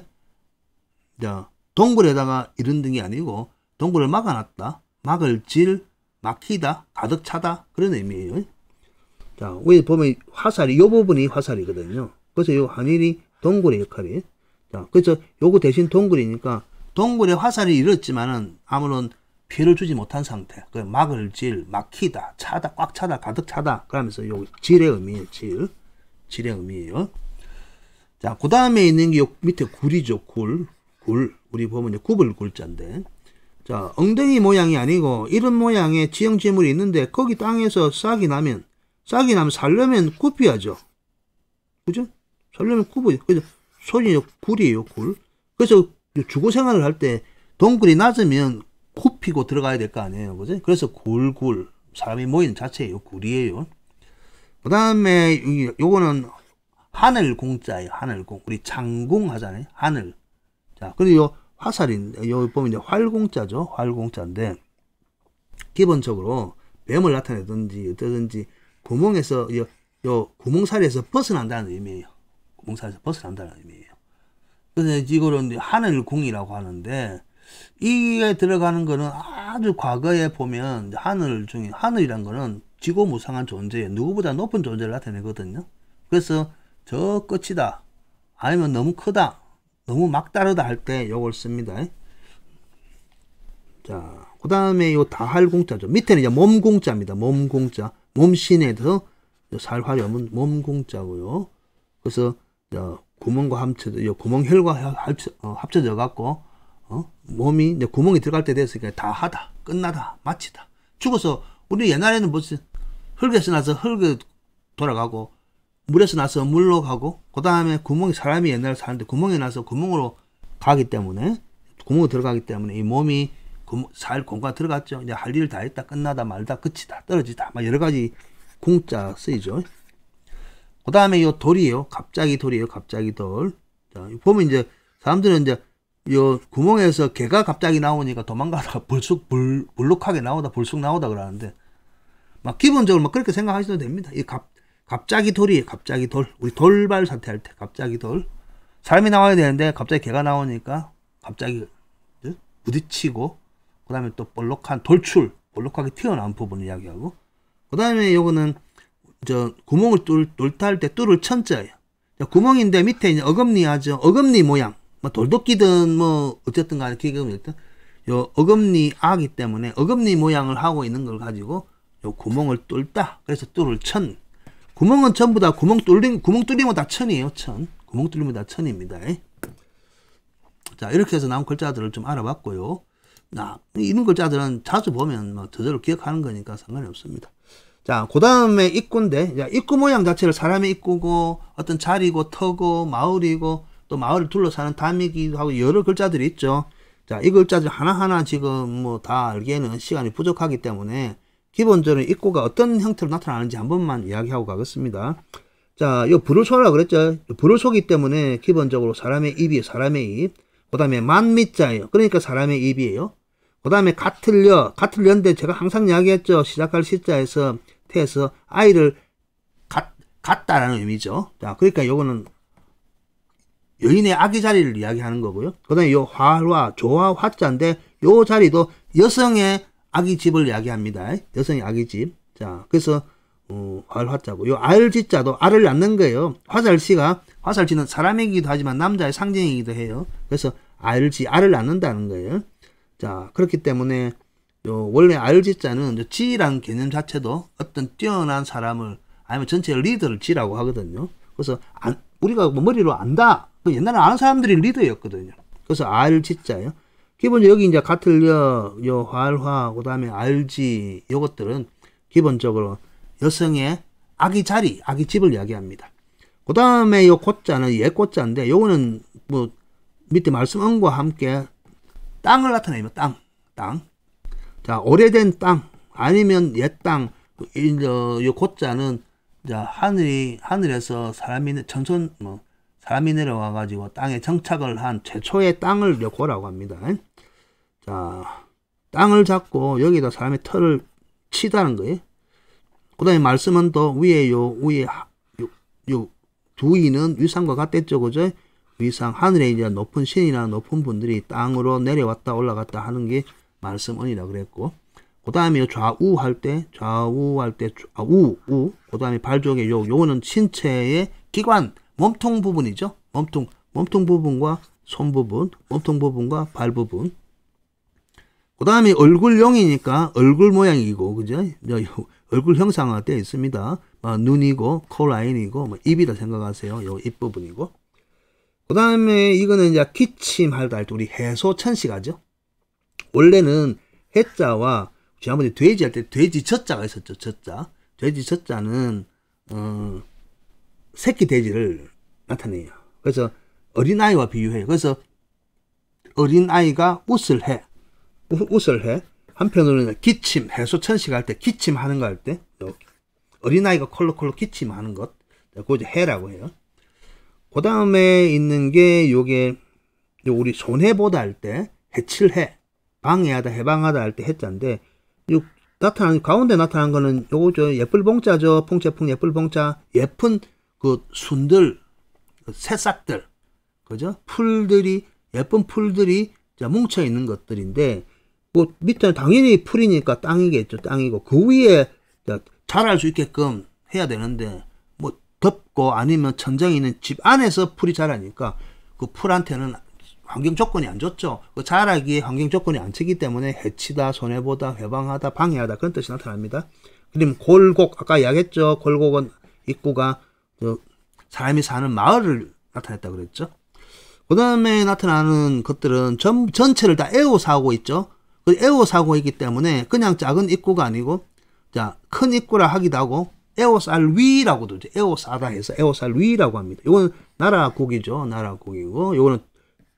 자, 동굴에다가 이런 등이 아니고 동굴을 막아놨다. 막을 질, 막히다, 가득 차다. 그런 의미예요. 자, 위에 보면 화살이, 요 부분이 화살이거든요. 그래서 요 한일이 동굴의 역할이. 자, 그래서 요거 대신 동굴이니까 동굴의 화살이 이렇지만은 아무런 피해를 주지 못한 상태. 그 막을 질, 막히다, 차다, 꽉 차다, 가득 차다. 그러면서 요 질의 의미예요, 질. 질의 의미예요. 자, 그 다음에 있는 게 요 밑에 굴이죠, 굴. 굴. 우리 보면 굽을 굴자인데. 자, 엉덩이 모양이 아니고 이런 모양의 지형지물이 있는데 거기 땅에서 싹이 나면 싹이 나면 살려면 굽혀야죠. 그죠? 살려면 굽어요. 그죠? 손이 굴이에요, 굴. 그래서 주거 생활을 할 때 동굴이 낮으면 굽히고 들어가야 될 거 아니에요. 그죠? 그래서 굴굴 사람이 모인 자체예요. 굴이에요. 그 다음에 요거는 하늘 공자예요. 하늘 공. 우리 창공 하잖아요. 하늘. 자, 그리고 화살인 여기 보면 이제 활공자죠. 활공자인데 기본적으로 뱀을 나타내든지 어쩌든지 구멍에서 요, 요 구멍살에서 벗어난다는 의미예요. 구멍살에서 벗어난다는 의미예요. 그래서 이거는 하늘궁이라고 하는데 이에 들어가는 거는 아주 과거에 보면 하늘 중에 하늘이란 거는 지고 무상한 존재에 누구보다 높은 존재를 나타내거든요. 그래서 저 끝이다. 아니면 너무 크다. 너무 막다르다 할 때 요걸 씁니다. 자, 그 다음에 요 다할 공짜죠. 밑에는 이제 몸 공짜입니다. 몸 공짜. 몸신에서 살화려면 몸 공짜고요. 그래서 구멍과 합쳐져, 구멍 혈과 합쳐, 어, 합쳐져 갖고 어? 몸이 이제 구멍이 들어갈 때 됐으니까 다 하다, 끝나다, 마치다. 죽어서 우리 옛날에는 무슨 흙에서 나서 흙에 돌아가고 물에서 나서 물로 가고 그 다음에 구멍이 사람이 옛날에 사는데 구멍이 나서 구멍으로 가기 때문에 구멍으로 들어가기 때문에 이 몸이 살공간 들어갔죠. 이제 할 일을 다 했다 끝나다 말다 끝이다 떨어지다 막 여러 가지 공짜 쓰이죠. 그 다음에 이 돌이요. 에 갑자기 돌이에요. 갑자기 돌. 자, 보면 이제 사람들은 이제 이 구멍에서 개가 갑자기 나오니까 도망가다 불쑥 불, 불룩하게 나오다 불쑥 나오다 그러는데 막 기본적으로 막 그렇게 생각하셔도 됩니다. 이 갑, 갑자기 돌이 갑자기 돌 우리 돌발 사태 할 때 갑자기 돌 사람이 나와야 되는데 갑자기 개가 나오니까 갑자기 부딪히고 그 다음에 또 볼록한 돌출 볼록하게 튀어나온 부분을 이야기하고 그 다음에 요거는 저 구멍을 뚫, 뚫다 할 때 뚫을 천자예요 구멍인데 밑에 이제 어금니 하죠 어금니 모양 뭐 돌도끼든 뭐 어쨌든 간에 기금이든 요 어금니 아기 때문에 어금니 모양을 하고 있는 걸 가지고 요 구멍을 뚫다 그래서 뚫을 천 구멍은 전부 다 구멍 뚫린 구멍 뚫리면 다 천이에요 천 구멍 뚫리면 다 천입니다 자 이렇게 해서 나온 글자들을 좀 알아봤고요 나 이런 글자들은 자주 보면 뭐 저절로 기억하는 거니까 상관이 없습니다 자, 그 다음에 입구인데, 자, 입구 모양 자체를 사람의 입구고, 어떤 자리고, 터고, 마을이고, 또 마을을 둘러싸는 담이기도 하고, 여러 글자들이 있죠. 자, 이 글자들 하나하나 지금 뭐 다 알기에는 시간이 부족하기 때문에, 기본적으로 입구가 어떤 형태로 나타나는지 한 번만 이야기하고 가겠습니다. 자, 요 불을소라 그랬죠. 불을소기 때문에 기본적으로 사람의 입이 사람의 입. 그 다음에 만미자예요. 그러니까 사람의 입이에요. 그 다음에 가틀려. 가틀려인데 제가 항상 이야기했죠. 시작할 시자에서 태에서 아이를 갖, 갖다라는 의미죠. 자, 그러니까 요거는 여인의 아기 자리를 이야기하는 거고요. 그 다음에 요화 조화 화자인데 요 자리도 여성의 아기 집을 이야기합니다. 여성의 아기 집. 자, 그래서 어, 알 화자고 요알 지자도 알을 낳는 거예요. 화살씨가 화살씨는 사람이기도 하지만 남자의 상징이기도 해요. 그래서 알지 알을 낳는다는 거예요. 자, 그렇기 때문에 요 원래 알지자는 지라는 개념 자체도 어떤 뛰어난 사람을 아니면 전체 리더를 지라고 하거든요. 그래서 안, 우리가 뭐 머리로 안다. 그 옛날에 아는 사람들이 리더였거든요. 그래서 알지자예요. 기본적으로 여기 이제 가틀려, 요 활화, 그 다음에 알지, 요것들은 기본적으로 여성의 아기 자리, 아기 집을 이야기합니다. 그 다음에 요 꽃자는 옛 꽃자인데 요거는 뭐 밑에 말씀 언과 함께 땅을 나타내면 땅, 땅. 자, 오래된 땅, 아니면 옛 땅, 이, 어, 요 곳자는, 자, 하늘이, 하늘에서 사람이, 천천 뭐, 사람이 내려와 가지고 땅에 정착을 한 최초의 땅을 엮고라고 합니다. 자, 땅을 잡고 여기다 사람의 털을 치다는 거예요. 그 다음에 말씀은 또 위에 요 위에 요, 요 두위는 위상과 같댔죠. 그죠? 위상 하늘에 이제 높은 신이나 높은 분들이 땅으로 내려왔다 올라갔다 하는 게 말씀언이라 그랬고 그 다음에 좌우 할때 좌우 할때 좌우 우그 다음에 발족의 요 요거는 신체의 기관 몸통 부분이죠. 몸통, 몸통 부분과 손 부분, 몸통 부분과 발 부분. 그 다음에 얼굴형이니까 얼굴 모양이고, 그죠? 얼굴 형상화 되어 있습니다. 뭐 눈이고, 코라인이고, 뭐 입이다 생각하세요. 요 입부분이고. 그 다음에 이거는 이제 기침할 때 우리 해소천식 하죠. 원래는 해자와 지난번에 돼지 할 때 돼지 젖자가 있었죠. 젖자. 돼지 젖자는 음, 새끼 돼지를 나타내요. 그래서 어린아이와 비유해요. 그래서 어린아이가 웃을 해. 웃을 해. 한편으로는 기침, 해소 천식 할 때 기침하는 거 할 때, 어린아이가 콜록콜록 기침하는 것. 그거 이제 해라고 해요. 그 다음에 있는 게 요게, 우리 손해보다 할 때, 해칠해. 방해하다, 해방하다 할 때 해자인데, 요 나타난, 가운데 나타난 거는 요거 저 예쁠 봉자죠. 퐁채풍 예쁠 봉자. 예쁜 그 순들, 그 새싹들, 그죠? 풀들이, 예쁜 풀들이 뭉쳐 있는 것들인데, 뭐 밑에 당연히 풀이니까 땅이겠죠. 땅이고, 그 위에 자랄 수 있게끔 해야 되는데, 뭐 덥고 아니면 천장에 있는 집 안에서 풀이 자라니까, 그 풀한테는 환경 조건이 안 좋죠. 그 자라기에 환경 조건이 안 치기 때문에 해치다, 손해보다, 해방하다, 방해하다 그런 뜻이 나타납니다. 그림 골곡 아까 이야기했죠. 골곡은 입구가 그 사람이 사는 마을을 나타냈다 그랬죠. 그 다음에 나타나는 것들은 전, 전체를 다 에워싸고 있죠. 그 에워싸고 있기 때문에 그냥 작은 입구가 아니고 자, 큰 입구라 하기도 하고 에오살 위라고도 이제 에오사다 해서 에오살 위라고 합니다. 이건 나라국이죠. 나라국이고 요거는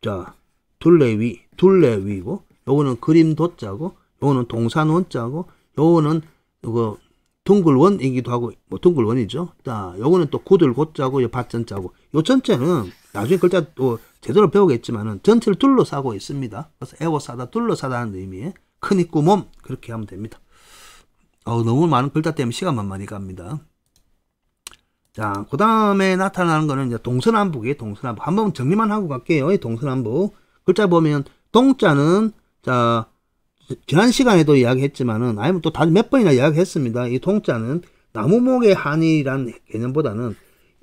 자, 둘레위, 둘레위고 요거는 그림 도자고 요거는 동산 원자고 요거는 이거 그 둥글원이기도 하고 뭐 동글원이죠. 자, 요거는 또 구들 곧자고 밭전자고 요 전자는 나중에 글자 또 제대로 배우겠지만은 전체를 둘러싸고 있습니다. 그래서 에워싸다 둘러싸다는 의미의 큰 입구 몸 그렇게 하면 됩니다. 어우 너무 많은 글자 때문에 시간만 많이 갑니다. 자, 그 다음에 나타나는 거는 이제 동서남북이에요. 동서남북. 한번 정리만 하고 갈게요. 동서남북. 글자 보면 동자는 자 지난 시간에도 이야기했지만은 아니면 뭐 또다몇 번이나 이야기했습니다. 이통자는 나무목의 한이라는 개념보다는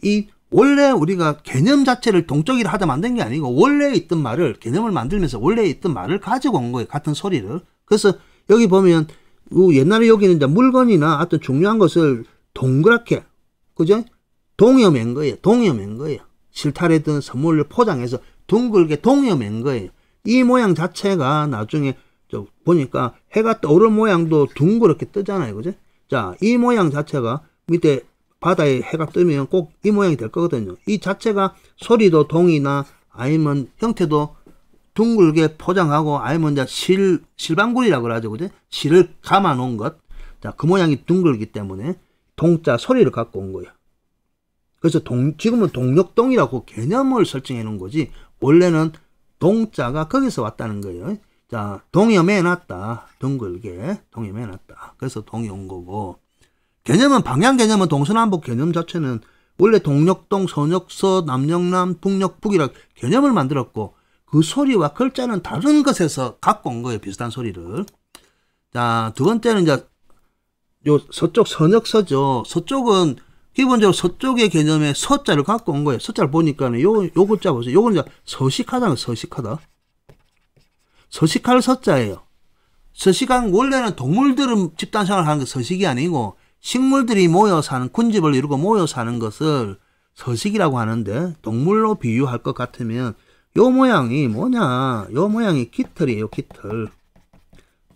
이 원래 우리가 개념 자체를 동적이라 하다 만든 게 아니고 원래 있던 말을 개념을 만들면서 원래 있던 말을 가지고 온 거예요. 같은 소리를. 그래서 여기 보면 옛날에 여기는 이제 물건이나 어떤 중요한 것을 동그랗게 그죠? 동여맨 거예요. 동여맨 거예요. 실타래든 선물을 포장해서 둥글게 동여맨 거예요. 이 모양 자체가 나중에 보니까 해가 떠오른 모양도 둥그렇게 뜨잖아요. 그죠? 자, 이 모양 자체가 밑에 바다에 해가 뜨면 꼭 이 모양이 될 거거든요. 이 자체가 소리도 동이나 아니면 형태도 둥글게 포장하고 아니면 이제 실, 실방굴이라고 그러죠. 그죠? 실을 감아 놓은 것. 자, 그 모양이 둥글기 때문에 동자 소리를 갖고 온 거예요. 그래서 동, 지금은 동력동이라고 개념을 설정해 놓은 거지 원래는 동자가 거기서 왔다는 거예요. 자, 동염해 놨다. 둥글게 동염해 놨다. 그래서 동이 온 거고. 개념은 방향 개념은 동서남북 개념 자체는 원래 동력동, 서역서, 남역남, 북역북이라 개념을 만들었고 그 소리와 글자는 다른 것에서 갖고 온 거예요. 비슷한 소리를. 자, 두 번째는 이제 요 서쪽 선역서죠. 서쪽은 기본적으로 서쪽의 개념에 서자를 갖고 온 거예요. 서자를 보니까는 요, 요 글자 보세요. 요건 이제 서식하다는 서식하다. 서식할 서자예요. 서식한 원래는 동물들은 집단생활 하는 게 서식이 아니고 식물들이 모여 사는 군집을 이루고 모여 사는 것을 서식이라고 하는데 동물로 비유할 것 같으면 요 모양이 뭐냐? 요 모양이 깃털이에요, 깃털.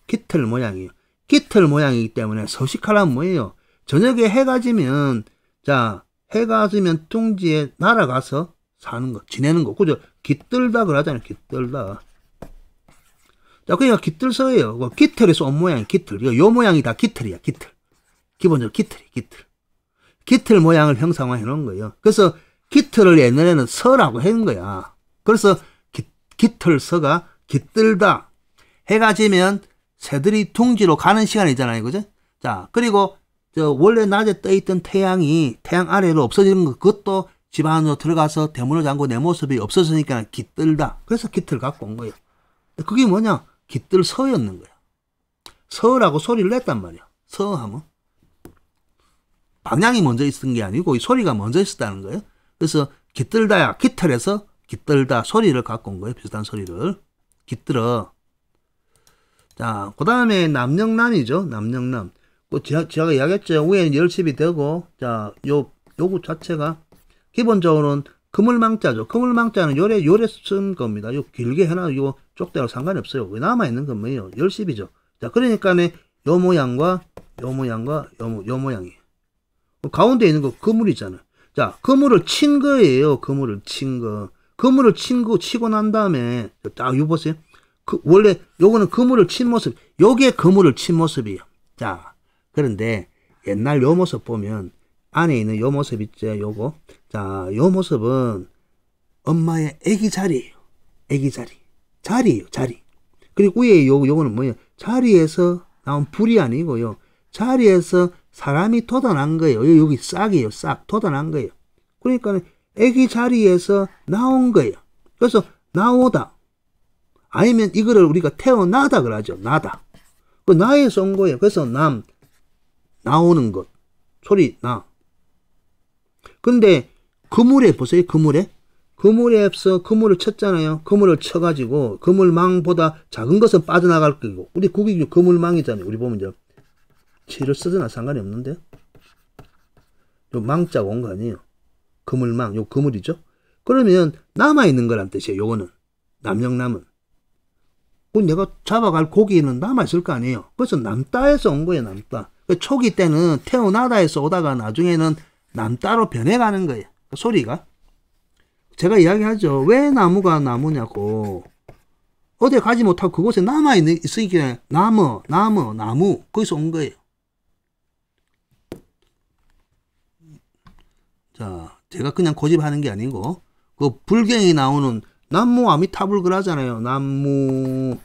깃털 모양이에요. 깃털 모양이기 때문에 서식하란 뭐예요? 저녁에 해가 지면 자, 해가 지면 둥지에 날아가서 사는 거, 지내는 거. 그죠? 깃들다 그러잖아요, 깃들다. 그러니까 깃들서예요. 그 깃털에서 온 모양이 깃털. 요, 요 모양이 다 깃털이야, 깃털. 기본적으로 깃털이 깃털. 깃털 모양을 형상화해 놓은 거예요. 그래서 깃털을 옛날에는 서라고 했는 거야. 그래서 깃, 깃털서가 깃들다. 해가 지면 새들이 둥지로 가는 시간이잖아요. 그죠? 자, 그리고 저 원래 낮에 떠 있던 태양이 태양 아래로 없어지는 것, 그것도 집 안으로 들어가서 대문을 잠고 내 모습이 없어지니까 깃들다. 그래서 깃을 갖고 온 거예요. 그게 뭐냐? 깃들 서였는 거야. 서라고 소리를 냈단 말이야. 서 하면. 방향이 먼저 있었던 게 아니고 이 소리가 먼저 있었다는 거예요. 그래서 깃들다야 깃털에서 깃들다 소리를 갖고 온 거예요. 비슷한 소리를. 깃들어. 자, 그 다음에 남영남이죠. 남영남. 그 제가, 이야기했죠. 위에는 열십이 되고, 자, 요, 요구 자체가 기본적으로는 그물망자죠. 그물망자는 요래 요래 쓴 겁니다. 요 길게 해놔 요쪽대로 상관이 없어요. 왜 남아 있는 건 뭐예요? 열십이죠. 자, 그러니까네 요 모양과 요 모양과 요, 모, 요 모양이 가운데 있는 거 그물이잖아요. 자, 그물을 친 거예요. 그물을 친 거. 그물을 친 거 치고 난 다음에 딱 요 보세요. 그 원래 요거는 그물을 친 모습. 요게 그물을 친 모습이에요. 자, 그런데 옛날 요 모습 보면 안에 있는 요 모습 있죠. 요거 자, 요 모습은 엄마의 아기 자리예요. 아기 자리. 자리예요, 자리. 그리고 위에 요, 요거는 뭐예요? 자리에서 나온 불이 아니고요. 자리에서 사람이 돋아난 거예요. 여기 싹이에요, 싹. 돋아난 거예요. 그러니까 아기 자리에서 나온 거예요. 그래서 나오다. 아니면 이거를 우리가 태어나다 그러죠. 나다. 그 나에서 온 거예요. 그래서 남, 나오는 것. 소리, 나. 근데 그물에 보세요. 그물에. 그물에 앞서 그물을 쳤잖아요. 그물을 쳐가지고 그물망보다 작은 것은 빠져나갈 거고 우리 국익이 그물망이잖아요. 우리 보면 이제 치를 쓰거나 상관이 없는데요. 요 망자가 온거 아니에요. 그물망, 요 그물이죠. 그러면 남아있는 거란 뜻이에요. 요거는. 남영남은. 그 내가 잡아갈 고기는 남아있을 거 아니에요. 그래서 남따에서 온 거예요. 남따. 초기 때는 태어나다에서 오다가 나중에는 남따로 변해가는 거예요. 소리가 제가 이야기하죠. 왜 나무가 나무냐고. 어디 가지 못하고 그곳에 남아있는, 있으니까 나무, 나무, 나무. 거기서 온 거예요. 자, 제가 그냥 고집하는 게 아니고, 그 불경이 나오는 남무 아미타불그 하잖아요. 남무,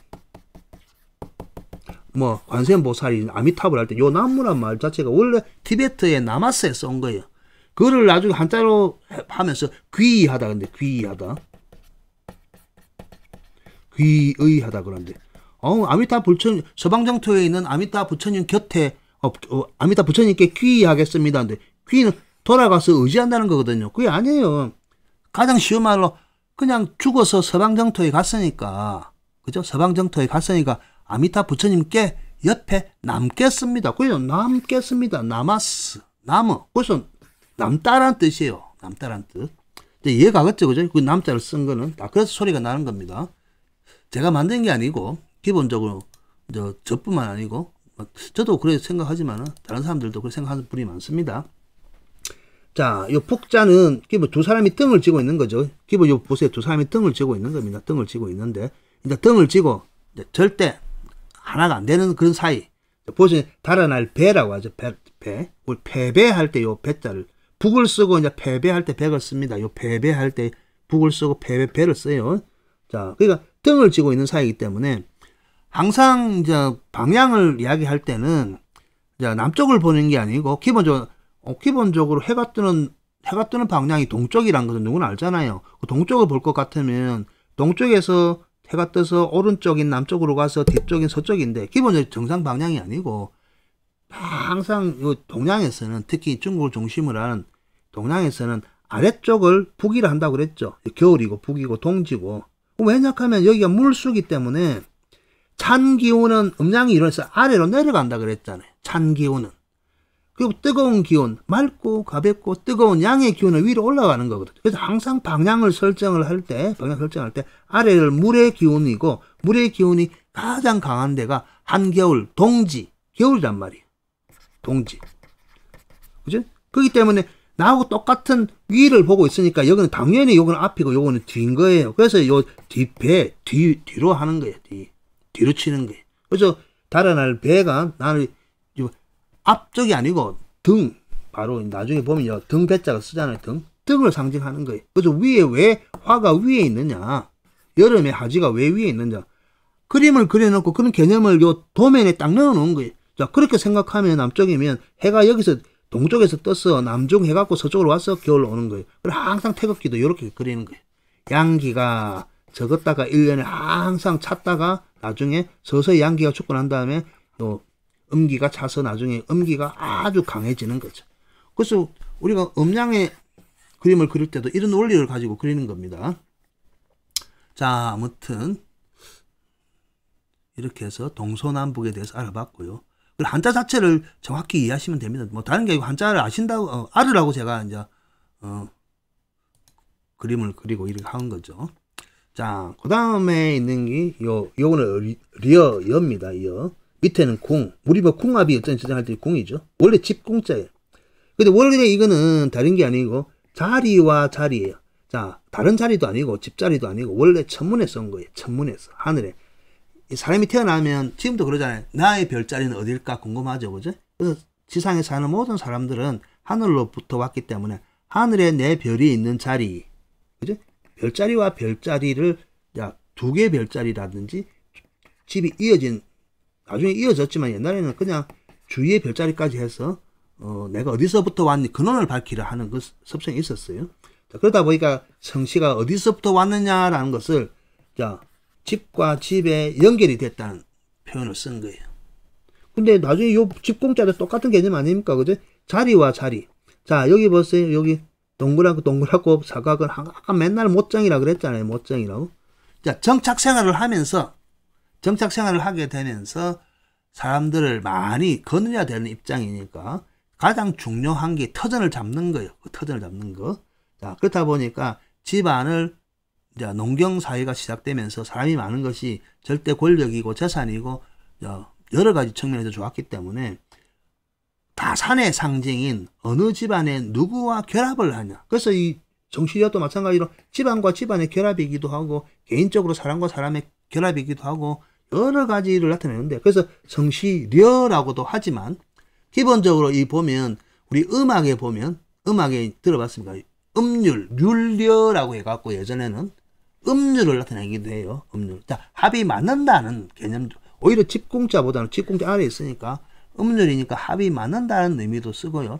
뭐, 관세음보살이 아미타불 할 때, 요 남무란 말 자체가 원래 티베트의 나마스에서 온 거예요. 그거를 나중에 한자로 하면서 귀하다 근데 귀하다 귀의하다 그런데 어 아미타 부처님 서방정토에 있는 아미타 부처님 곁에 어, 어, 아미타 부처님께 귀하겠습니다 근데 귀는 돌아가서 의지한다는 거거든요 그게 아니에요 가장 쉬운 말로 그냥 죽어서 서방정토에 갔으니까 그죠 서방정토에 갔으니까 아미타 부처님께 옆에 남겠습니다 그래 남겠습니다 남았어 남어 그래서 남따란 뜻이에요. 남따란 뜻. 이제 이해가 갔죠, 그죠? 그 남자를 쓴 거는 다 그래서 소리가 나는 겁니다. 제가 만든 게 아니고 기본적으로 저 저뿐만 아니고 저도 그렇게 생각하지만 다른 사람들도 그렇게 생각하는 분이 많습니다. 자, 요 폭자는 기본 두 사람이 등을 지고 있는 거죠. 기본 요 보세요, 두 사람이 등을 지고 있는 겁니다. 등을 지고 있는데 이제 등을 지고 이제 절대 하나가 안 되는 그런 사이. 보시면 달아날 배라고 하죠. 배, 배. 우리 뭐 패배할 때요 배자를 북을 쓰고 이제 패배할 때 백을 씁니다. 요 패배할 때 북을 쓰고 패배 배를 써요. 자, 그러니까 등을 지고 있는 사이이기 때문에 항상 이제 방향을 이야기할 때는 이제 남쪽을 보는 게 아니고 기본적으로 어, 기본적으로 해가 뜨는 해가 뜨는 방향이 동쪽이란 것은 누구나 알잖아요. 그 동쪽을 볼 것 같으면 동쪽에서 해가 떠서 오른쪽인 남쪽으로 가서 뒤쪽인 서쪽인데 기본적으로 정상 방향이 아니고 항상 이 동양에서는 특히 중국을 중심으로 하는 동양에서는 아래쪽을 북이라 한다고 그랬죠. 겨울이고 북이고 동지고 왜냐하면 여기가 물수기 때문에 찬 기온은 음양이 일어나서 아래로 내려간다 그랬잖아요. 찬 기온은. 그리고 뜨거운 기온, 맑고 가볍고 뜨거운 양의 기온은 위로 올라가는 거거든요. 그래서 항상 방향을 설정을 할 때, 방향 설정할 때 아래를 물의 기온이고 물의 기온이 가장 강한 데가 한겨울, 동지, 겨울이란 말이에요. 동지. 그죠? 그렇기 때문에 나하고 똑같은 위를 보고 있으니까 여기는 당연히 요거는 앞이고 요거는 뒤인 거예요. 그래서 요 뒷배 뒤 뒤로 하는 거예요. 뒤 뒤로 치는 거 그래서 달아날 배가 나는 앞쪽이 아니고 등 바로 나중에 보면 요등 배자가 쓰잖아요. 등 등을 상징하는 거예요. 그래서 위에 왜 화가 위에 있느냐? 여름에 하지가 왜 위에 있느냐? 그림을 그려놓고 그런 개념을 요 도면에 딱 넣어놓은 거예요. 자, 그렇게 생각하면 남쪽이면 해가 여기서 동쪽에서 떠서 남중 해갖고 서쪽으로 와서 겨울 오는 거예요. 그래서 항상 태극기도 이렇게 그리는 거예요. 양기가 적었다가 1년에 항상 찼다가 나중에 서서히 양기가 춥고난 다음에 또 음기가 차서 나중에 음기가 아주 강해지는 거죠. 그래서 우리가 음양의 그림을 그릴 때도 이런 원리를 가지고 그리는 겁니다. 자, 아무튼 이렇게 해서 동서남북에 대해서 알아봤고요. 그 한자 자체를 정확히 이해하시면 됩니다. 뭐 다른 게 아니고 한자를 아신다고 어, 알으라고 제가 이제 어, 그림을 그리고 이렇게 한 거죠. 자, 그 다음에 있는 게, 요, 요거는 리, 어 여입니다, 여. 밑에는 궁. 우리 뭐 궁합이 어쩐 저장할 때 궁이죠. 원래 집궁자예요. 근데 원래 이거는 다른 게 아니고, 자리와 자리예요. 자, 다른 자리도 아니고, 집자리도 아니고, 원래 천문에 쓴 거예요. 천문에서, 하늘에. 사람이 태어나면 지금도 그러잖아요. 나의 별자리는 어딜까 궁금하죠, 그죠? 그래서 지상에 사는 모든 사람들은 하늘로부터 왔기 때문에 하늘에 내 별이 있는 자리, 그죠? 별자리와 별자리를 두개 별자리라든지 집이 이어진 나중에 이어졌지만 옛날에는 그냥 주위의 별자리까지 해서 어, 내가 어디서부터 왔니 근원을 밝히려 하는 그섭성이 있었어요. 자, 그러다 보니까 성씨가 어디서부터 왔느냐라는 것을 자 집과 집에 연결이 됐다는 표현을 쓴 거예요. 근데 나중에 요 집공짜도 똑같은 개념 아닙니까? 그죠? 자리와 자리. 자, 여기 보세요. 여기 동그랗고 동그랗고 사각은 아까 맨날 못정이라 그랬잖아요. 못정이라고. 자, 정착 생활을 하면서 정착 생활을 하게 되면서 사람들을 많이 거느려야 되는 입장이니까 가장 중요한 게 터전을 잡는 거예요. 그 터전을 잡는 거. 자, 그렇다 보니까 집안을 농경 사회가 시작되면서 사람이 많은 것이 절대 권력이고 재산이고 여러 가지 측면에서 좋았기 때문에 다산의 상징인 어느 집안에 누구와 결합을 하냐. 그래서 이 정치력도 마찬가지로 집안과 집안의 결합이기도 하고 개인적으로 사람과 사람의 결합이기도 하고 여러 가지를 나타내는데 그래서 성시려라고도 하지만 기본적으로 이 보면 우리 음악에 보면 음악에 들어봤습니다. 음률, 율려라고 해갖고 예전에는 음률을 나타내기도 해요. 음률. 자, 합이 맞는다는 개념도 오히려 집공자보다는 집공자 아래에 있으니까 음률이니까 합이 맞는다는 의미도 쓰고요.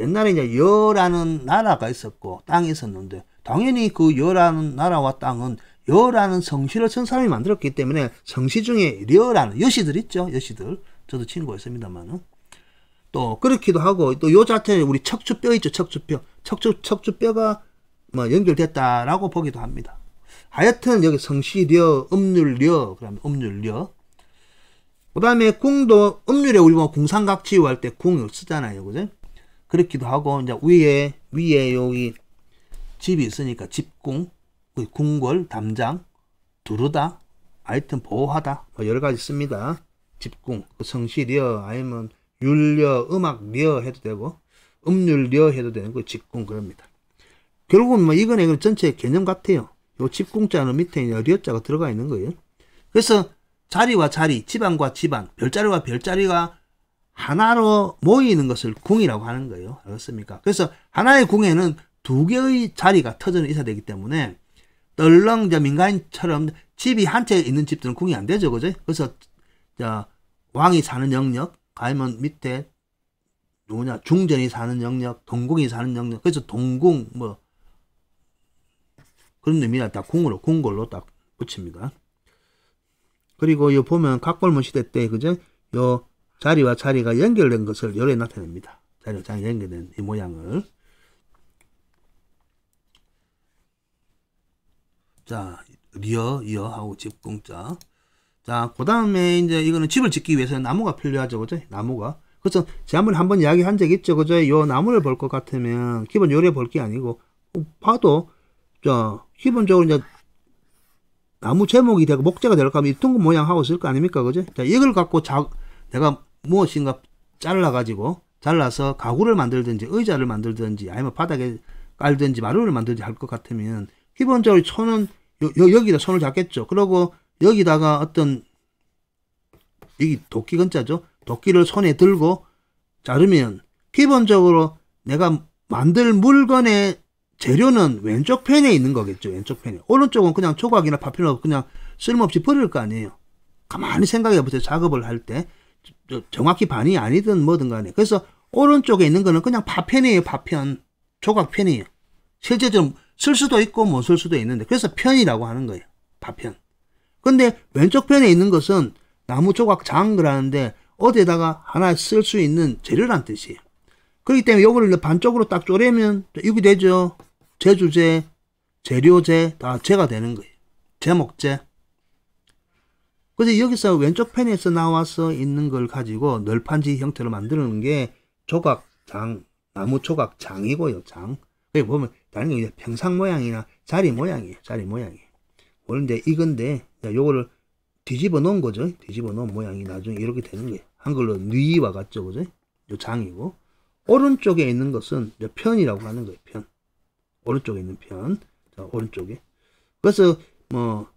옛날에 이제 여라는 나라가 있었고 땅이 있었는데 당연히 그 여라는 나라와 땅은 여라는 성씨를 쓴 사람이 만들었기 때문에 성씨 중에 여라는 여씨들 있죠. 여씨들. 저도 친구가 있습니다만은. 또 그렇기도 하고 또 요 자체는 우리 척추뼈 있죠. 척추뼈. 척추 척추뼈가 뭐 연결됐다라고 보기도 합니다. 하여튼 여기 성시려, 음률려, 그다음에 음률려. 그다음에 궁도 음률에 우리 뭐 궁상각지요 할때 궁을 쓰잖아요, 그죠? 그렇기도 하고 이제 위에 위에 여기 집이 있으니까 집궁, 그 궁궐, 담장, 두르다, 하여튼 보호하다 뭐 여러 가지 씁니다. 집궁, 그 성시려, 아니면 율려, 음악려 해도 되고 음률려 해도 되는 그 집궁 그럽니다. 결국은 뭐 이거는 전체 개념 같아요. 요 집공자는 밑에 있 리어자가 들어가 있는 거예요. 그래서 자리와 자리, 지방과 지방, 별자리와 별자리가 하나로 모이는 것을 궁이라고 하는 거예요. 알겠습니까? 그래서 하나의 궁에는 두 개의 자리가 터져는 있어야 되기 때문에 떨렁 저 민간인처럼 집이 한 채 있는 집들은 궁이 안 되죠, 그죠? 그래서 자 왕이 사는 영역, 가면 밑에 누구냐 중전이 사는 영역, 동궁이 사는 영역, 그래서 동궁 뭐 그런 의미가 딱 궁으로 궁궐로딱 붙입니다. 그리고 이 보면 각골문 시대 때 그죠? 요 자리와 자리가 연결된 것을 열에 나타냅니다. 자리와 자리 연결된 이 모양을 자 리어 이어 하고 집공자 자그 다음에 이제 이거는 집을 짓기 위해서 나무가 필요하죠 그죠? 나무가 그래서 지난번 한번 이야기한 적 있죠 그죠? 요 나무를 볼 것 같으면 기본 요래 볼 게 아니고 봐도 자, 기본적으로 이제 나무 제목이 되고 목재가 될까 하면 이 둥근 모양하고 있을 거 아닙니까? 그죠? 자, 이걸 갖고 자, 내가 무엇인가 잘라가지고 잘라서 가구를 만들든지 의자를 만들든지 아니면 바닥에 깔든지 마루를 만들든지 할 것 같으면 기본적으로 손은 여, 여기다 손을 잡겠죠. 그리고 여기다가 어떤 여기 도끼 근자죠. 도끼를 손에 들고 자르면 기본적으로 내가 만들 물건의 재료는 왼쪽 펜에 있는 거겠죠. 왼쪽 펜에. 오른쪽은 그냥 조각이나 파피로 편 그냥 쓸모없이 버릴 거 아니에요. 가만히 생각해 보세요. 작업을 할 때. 정확히 반이 아니든 뭐든 간에. 그래서 오른쪽에 있는 거는 그냥 파편이에요. 파편. 조각 편이에요. 실제적으로 쓸 수도 있고 못 쓸 수도 있는데. 그래서 편이라고 하는 거예요. 파편. 근데 왼쪽 편에 있는 것은 나무 조각 장그라는데 어디에다가 하나 쓸 수 있는 재료란 뜻이에요. 그렇기 때문에 요거를 반쪽으로 딱조내면 이게 되죠. 제주제, 재료제 다 제가 되는 거예요. 제목제. 그래서 여기서 왼쪽 펜에서 나와서 있는 걸 가지고 널판지 형태로 만드는 게 조각장, 나무 조각장이고요, 장. 여기 보면 다른 게 평상 모양이나 자리 모양이에요, 자리 모양이. 원래 이건데, 요거를 뒤집어 놓은 거죠. 뒤집어 놓은 모양이 나중에 이렇게 되는 거 한글로 뉘와 같죠, 그죠? 요 장이고. 오른쪽에 있는 것은 편이라고 하는 거예요, 편. 오른쪽에 있는 편. 자, 오른쪽에. 그래서 뭐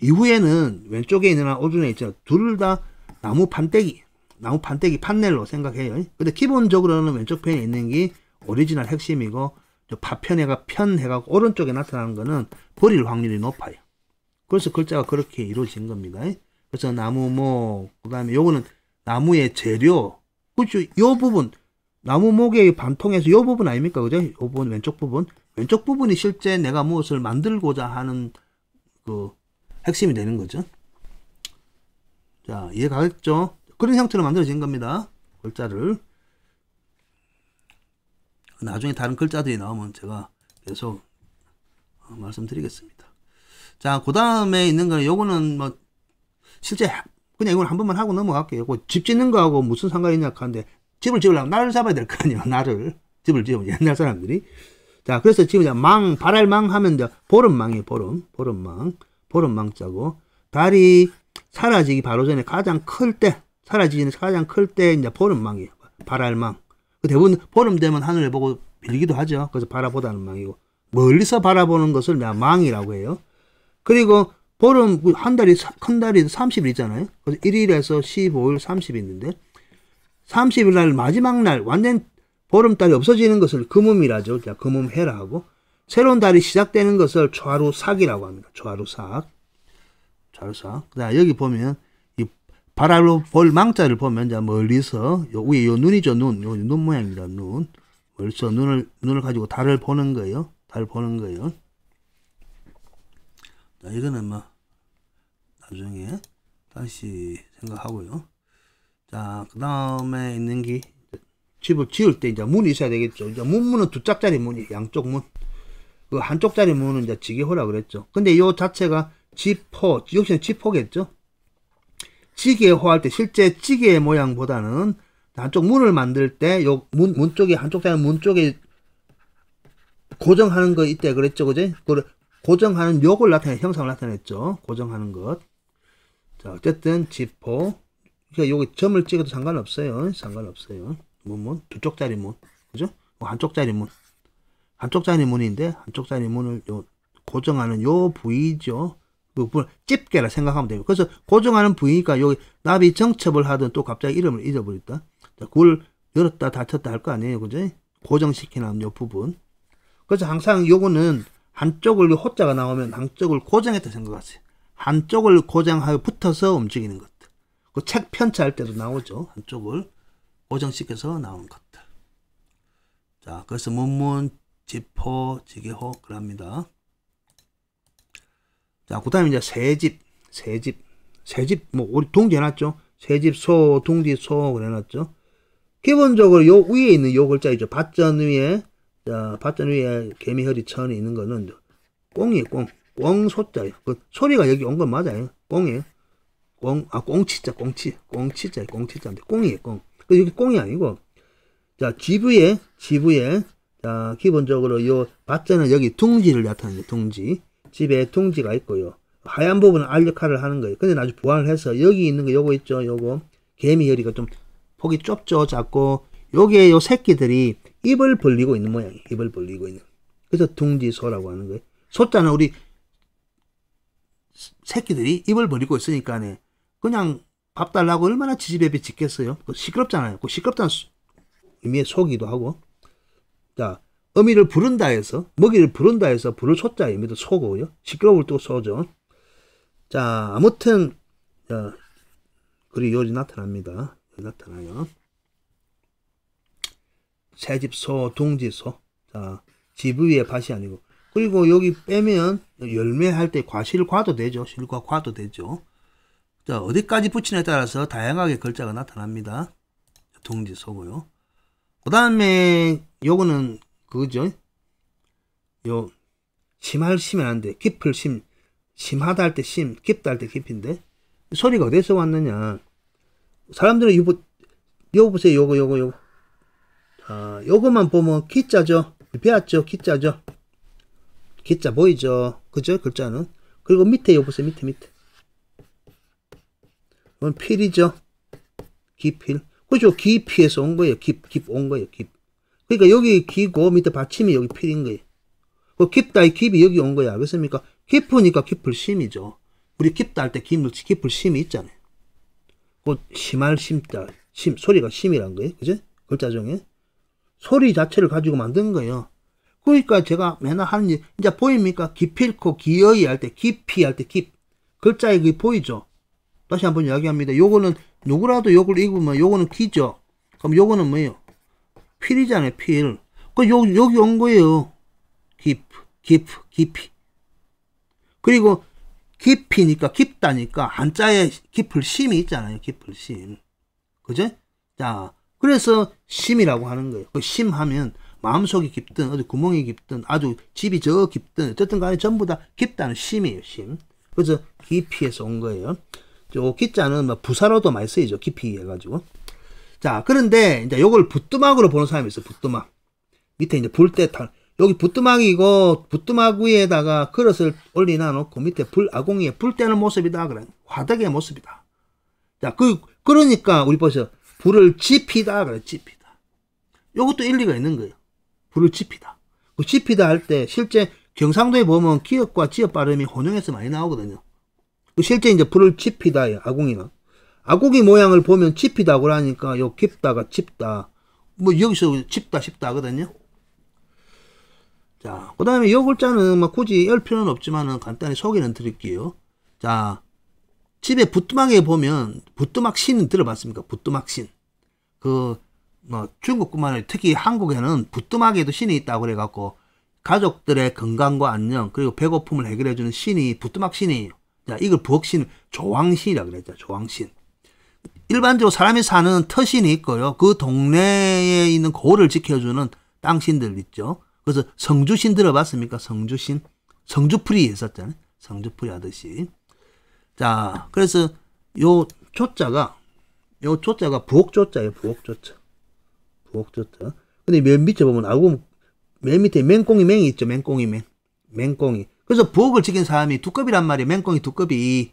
이후에는 왼쪽에 있는 느 오른쪽에 있잖둘다 나무 판때기, 나무 판때기 판넬로 생각해요. 근데 기본적으로는 왼쪽 편에 있는 게 오리지널 핵심이고 파편해가 편해가 오른쪽에 나타나는 거는 버릴 확률이 높아요. 그래서 글자가 그렇게 이루어진 겁니다. 그래서 나무 뭐 그다음에 요거는 나무의 재료. 그렇죠. 요 부분 나무 목의 반통에서 요 부분 아닙니까? 그죠? 요 부분 왼쪽 부분. 왼쪽 부분이 실제 내가 무엇을 만들고자 하는 그 핵심이 되는 거죠. 자, 이해 가겠죠? 그런 형태로 만들어진 겁니다. 글자를. 나중에 다른 글자들이 나오면 제가 계속 어, 말씀드리겠습니다. 자, 그 다음에 있는 거 요거는 뭐 실제 그냥 이걸 한 번만 하고 넘어갈게요. 그 집 짓는 거하고 무슨 상관이 냐 하는데 집을 지으려면 날을 잡아야 될 거 아니에요. 날을. 집을 지으면 옛날 사람들이. 자, 그래서 지금 망, 발알망 하면 돼. 보름망이에요, 보름. 보름망. 보름망 자고. 달이 사라지기 바로 전에 가장 클 때, 사라지기 전에 가장 클 때, 이제 보름망이에요. 발알망. 그 대부분 보름 되면 하늘을 보고 빌기도 하죠. 그래서 바라보다는 망이고. 멀리서 바라보는 것을 내가 망이라고 해요. 그리고 보름, 한 달이, 큰 달이 30일 있잖아요. 그래서 1일에서 15일, 30일 있는데, 30일 날 마지막 날 완전 보름달이 없어지는 것을 금음이라죠. 자, 금음해라 하고 새로운 달이 시작되는 것을 초하루삭이라고 합니다. 초하루삭초하루삭 자, 여기 보면 이 바라로 볼 망자를 보면 자 멀리서 요 위에 요 눈이죠. 눈. 요눈 모양입니다. 눈. 멀리서 눈을 눈을 가지고 달을 보는 거예요. 달 보는 거예요. 자, 이거는 뭐 나중에 다시 생각하고요. 자, 그 다음에 있는 게 집을 지을 때 이제 문이 있어야 되겠죠. 이제 문문은 두 짝짜리 문이 양쪽 문. 그 한쪽짜리 문은 이제 지게호라 그랬죠. 근데 요 자체가 지포, 역시 지포겠죠. 지게호 할 때 실제 지게 모양보다는 한쪽 문을 만들 때요문문 쪽에 한쪽짜리 문 쪽에 고정하는 거 이때 그랬죠, 그제? 그 고정하는 욕을 나타내 형상을 나타냈죠. 고정하는 것. 자, 어쨌든 지포. 그러니까 여기 점을 찍어도 상관없어요. 상관없어요. 문, 뭐, 문, 뭐, 두 쪽짜리 문. 그죠? 뭐, 한쪽짜리 문. 한쪽짜리 문인데, 한쪽짜리 문을 요, 고정하는 요 부위죠. 그부분 집게라 생각하면 됩니다. 그래서 고정하는 부위니까 여기 나비 정첩을 하던 또 갑자기 이름을 잊어버렸다. 자, 그 열었다 닫혔다 할 거 아니에요. 그죠? 고정시키는 요 부분. 그래서 항상 요거는 한쪽을 그 호자가 나오면 한쪽을 고정했다 생각하세요. 한쪽을 고정하여 붙어서 움직이는 것들. 그 책 편차할 때도 나오죠. 한쪽을. 보정시켜서 나온 것들. 자, 그래서 문문, 지포, 지게호, 그럽니다. 자, 그 다음에 이제 새집, 새집, 새집, 뭐, 우리 동지 해놨죠? 새집, 소, 동지, 소, 그래놨죠? 기본적으로 요 위에 있는 요 글자 있죠? 밭전 위에, 자, 밭전 위에 개미허리 천이 있는 거는 꽁이에요, 꽁. 꽁소자그 소리가 여기 온 건 맞아요. 꽁이에요. 꽁, 아, 꽁치자, 꽁치. 꽁치자, 꽁치자 꽁이에요, 꽁. 이게 그 0이 아니고 자 GV에 GV에 자 기본적으로 요 밭자는 여기 둥지를 나타내는 둥지 집에 둥지가 있고요 하얀 부분은 알 역할을 하는 거예요 근데 나중에 보완을 해서 여기 있는 거 요거 있죠 요거 개미열이가 좀 폭이 좁죠 작고 요게 요 새끼들이 입을 벌리고 있는 모양이에요 입을 벌리고 있는 그래서 둥지소라고 하는 거예요 소자는 우리 새끼들이 입을 벌리고 있으니까 그냥 밥 달라고 얼마나 지지배비 짓겠어요? 그 시끄럽잖아요. 그 시끄럽다는 의미의 속이기도 하고. 자, 어미를 부른다 해서, 먹이를 부른다 해서 부를 소자 의미도 소고요. 시끄러울 또 소죠. 자, 아무튼, 어, 그리 요리 나타납니다. 나타나요. 새집소, 둥지소. 자, 집 위에 밭이 아니고. 그리고 여기 빼면 열매할 때 과실 과도 되죠. 실과 과도 되죠. 자, 어디까지 붙이냐에 따라서 다양하게 글자가 나타납니다. 동지소고요. 그 다음에 요거는 그거죠. 요 심할 심이 아닌데 깊을 심 심하다 할 때 심, 깊다 할 때 깊인데 소리가 어디서 왔느냐. 사람들은 요거 요 보세요. 요거 요거 요거. 아, 요거만 보면 기자죠. 배웠죠. 기자죠. 기자 보이죠. 그죠? 글자는. 그리고 밑에 요 보세요. 밑에 밑에. 이건 필이죠. 기필. 그죠? 기피에서 온 거예요. 깊, 깊 온 거예요. 깊. 그러니까 여기 기고 밑에 받침이 여기 필인 거예요. 그 깊다 의 깊이 여기 온 거야. 알겠습니까? 깊으니까 깊을 심이죠. 우리 깊다 할 때 깊을, 깊을 심이 있잖아요. 그 심할 심다. 심, 소리가 심이란 거예요. 그죠? 글자중에 소리 자체를 가지고 만든 거예요. 그러니까 제가 맨날 하는 일, 이제 보입니까? 기필코, 기어이 할 때, 깊이 할 때, 깊. 글자에 그게 보이죠? 다시 한번 이야기합니다. 요거는 누구라도 요걸 입으면 요거는 기죠. 그럼 요거는 뭐예요? 필이잖아요. 필. 그 요, 여기 온 거예요. 깊, 깊, 깊이. 그리고 깊이니까 깊다니까 한자에 깊을 심이 있잖아요. 깊을 심. 그죠? 자, 그래서 심이라고 하는 거예요. 그 심하면 마음속이 깊든 어디 구멍이 깊든 아주 집이 저 깊든 어쨌든 간에 전부 다 깊다는 심이에요. 심. 그래서 깊이에서 온 거예요. 요 기자는 뭐 부사로도 많이 쓰이죠. 깊이 해가지고. 자, 그런데 이제 요걸 붓뚜막으로 보는 사람이 있어. 요붓뚜막 밑에 이제 불 때 탈. 여기 붓뚜막이고붓뚜막 위에다가 그릇을 올리나 놓고 밑에 불 아궁이에 불 때는 모습이다 그래. 화덕의 모습이다. 자, 그 그러니까 우리 보세요. 불을 지피다 그래. 지피다. 요것도 일리가 있는 거예요. 불을 지피다. 그 지피다 할 때 실제 경상도에 보면 기역과 지역 발음이 혼용해서 많이 나오거든요. 그 실제 이제 불을 칩히다 아궁이나 아궁이 모양을 보면 칩히다 그러니까 요 깊다가 칩다 뭐 여기서 칩다 싶다 하거든요 자, 그 다음에 요 글자는 막 뭐 굳이 열 필요는 없지만은 간단히 소개는 드릴게요. 자, 집에 부뚜막에 보면 부뚜막 신 들어봤습니까? 부뚜막 신. 그, 뭐, 중국뿐만 아니라 특히 한국에는 부뚜막에도 신이 있다고 그래갖고 가족들의 건강과 안녕, 그리고 배고픔을 해결해주는 신이 부뚜막 신이에요. 자, 이걸 부엌신 조왕신이라 그랬죠. 조왕신. 일반적으로 사람이 사는 터신이 있고요. 그 동네에 있는 고를 지켜주는 땅신들 있죠. 그래서 성주신 들어봤습니까? 성주신. 성주풀이 있었잖아요 성주풀이 하듯이. 자, 그래서 요 조자가 요 조자가 부엌 조자예요. 부엌 조자. 부엌 조자. 근데 맨 밑에 보면 아구 맨 밑에 맹꽁이 맹이 있죠. 맹꽁이 맹. 맹꽁이. 그래서 부엌을 지킨 사람이 두꺼비란 말이에요. 맹꽁이 두꺼비.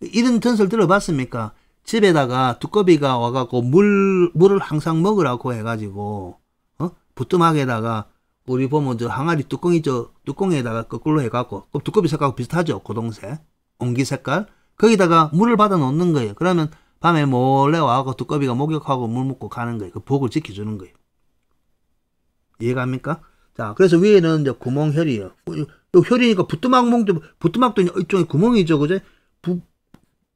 이런 전설 들어봤습니까? 집에다가 두꺼비가 와갖고 물, 물을 항상 먹으라고 해가지고, 어? 부뚜막에다가, 우리 보면 저 항아리 뚜껑이 저, 뚜껑에다가 거꾸로 해갖고, 두꺼비 색깔하고 비슷하죠? 고동색. 옹기 색깔. 거기다가 물을 받아 놓는 거예요. 그러면 밤에 몰래 와갖고 두꺼비가 목욕하고 물 먹고 가는 거예요. 그 복을 지켜주는 거예요. 이해갑니까? 자, 그래서 위에는 이제 구멍혈이에요. 또 혈이니까 부뚜막몽도 부뚜막도 일종의 구멍이죠, 그제? 부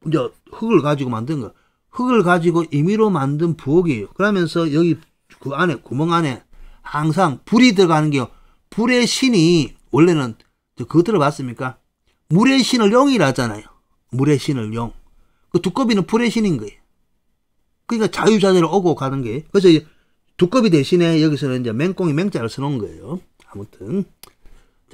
이제 흙을 가지고 만든 거. 흙을 가지고 임의로 만든 부엌이에요. 그러면서 여기 그 안에 구멍 안에 항상 불이 들어가는 게요. 불의 신이 원래는 그거 들어봤습니까? 물의 신을 용이라잖아요. 하 물의 신을 용. 그 두꺼비는 불의 신인 거예요. 그러니까 자유자재로 오고 가는 게. 그래서 두꺼비 대신에 여기서는 이제 맹꽁이 맹자를 써놓은 거예요. 아무튼.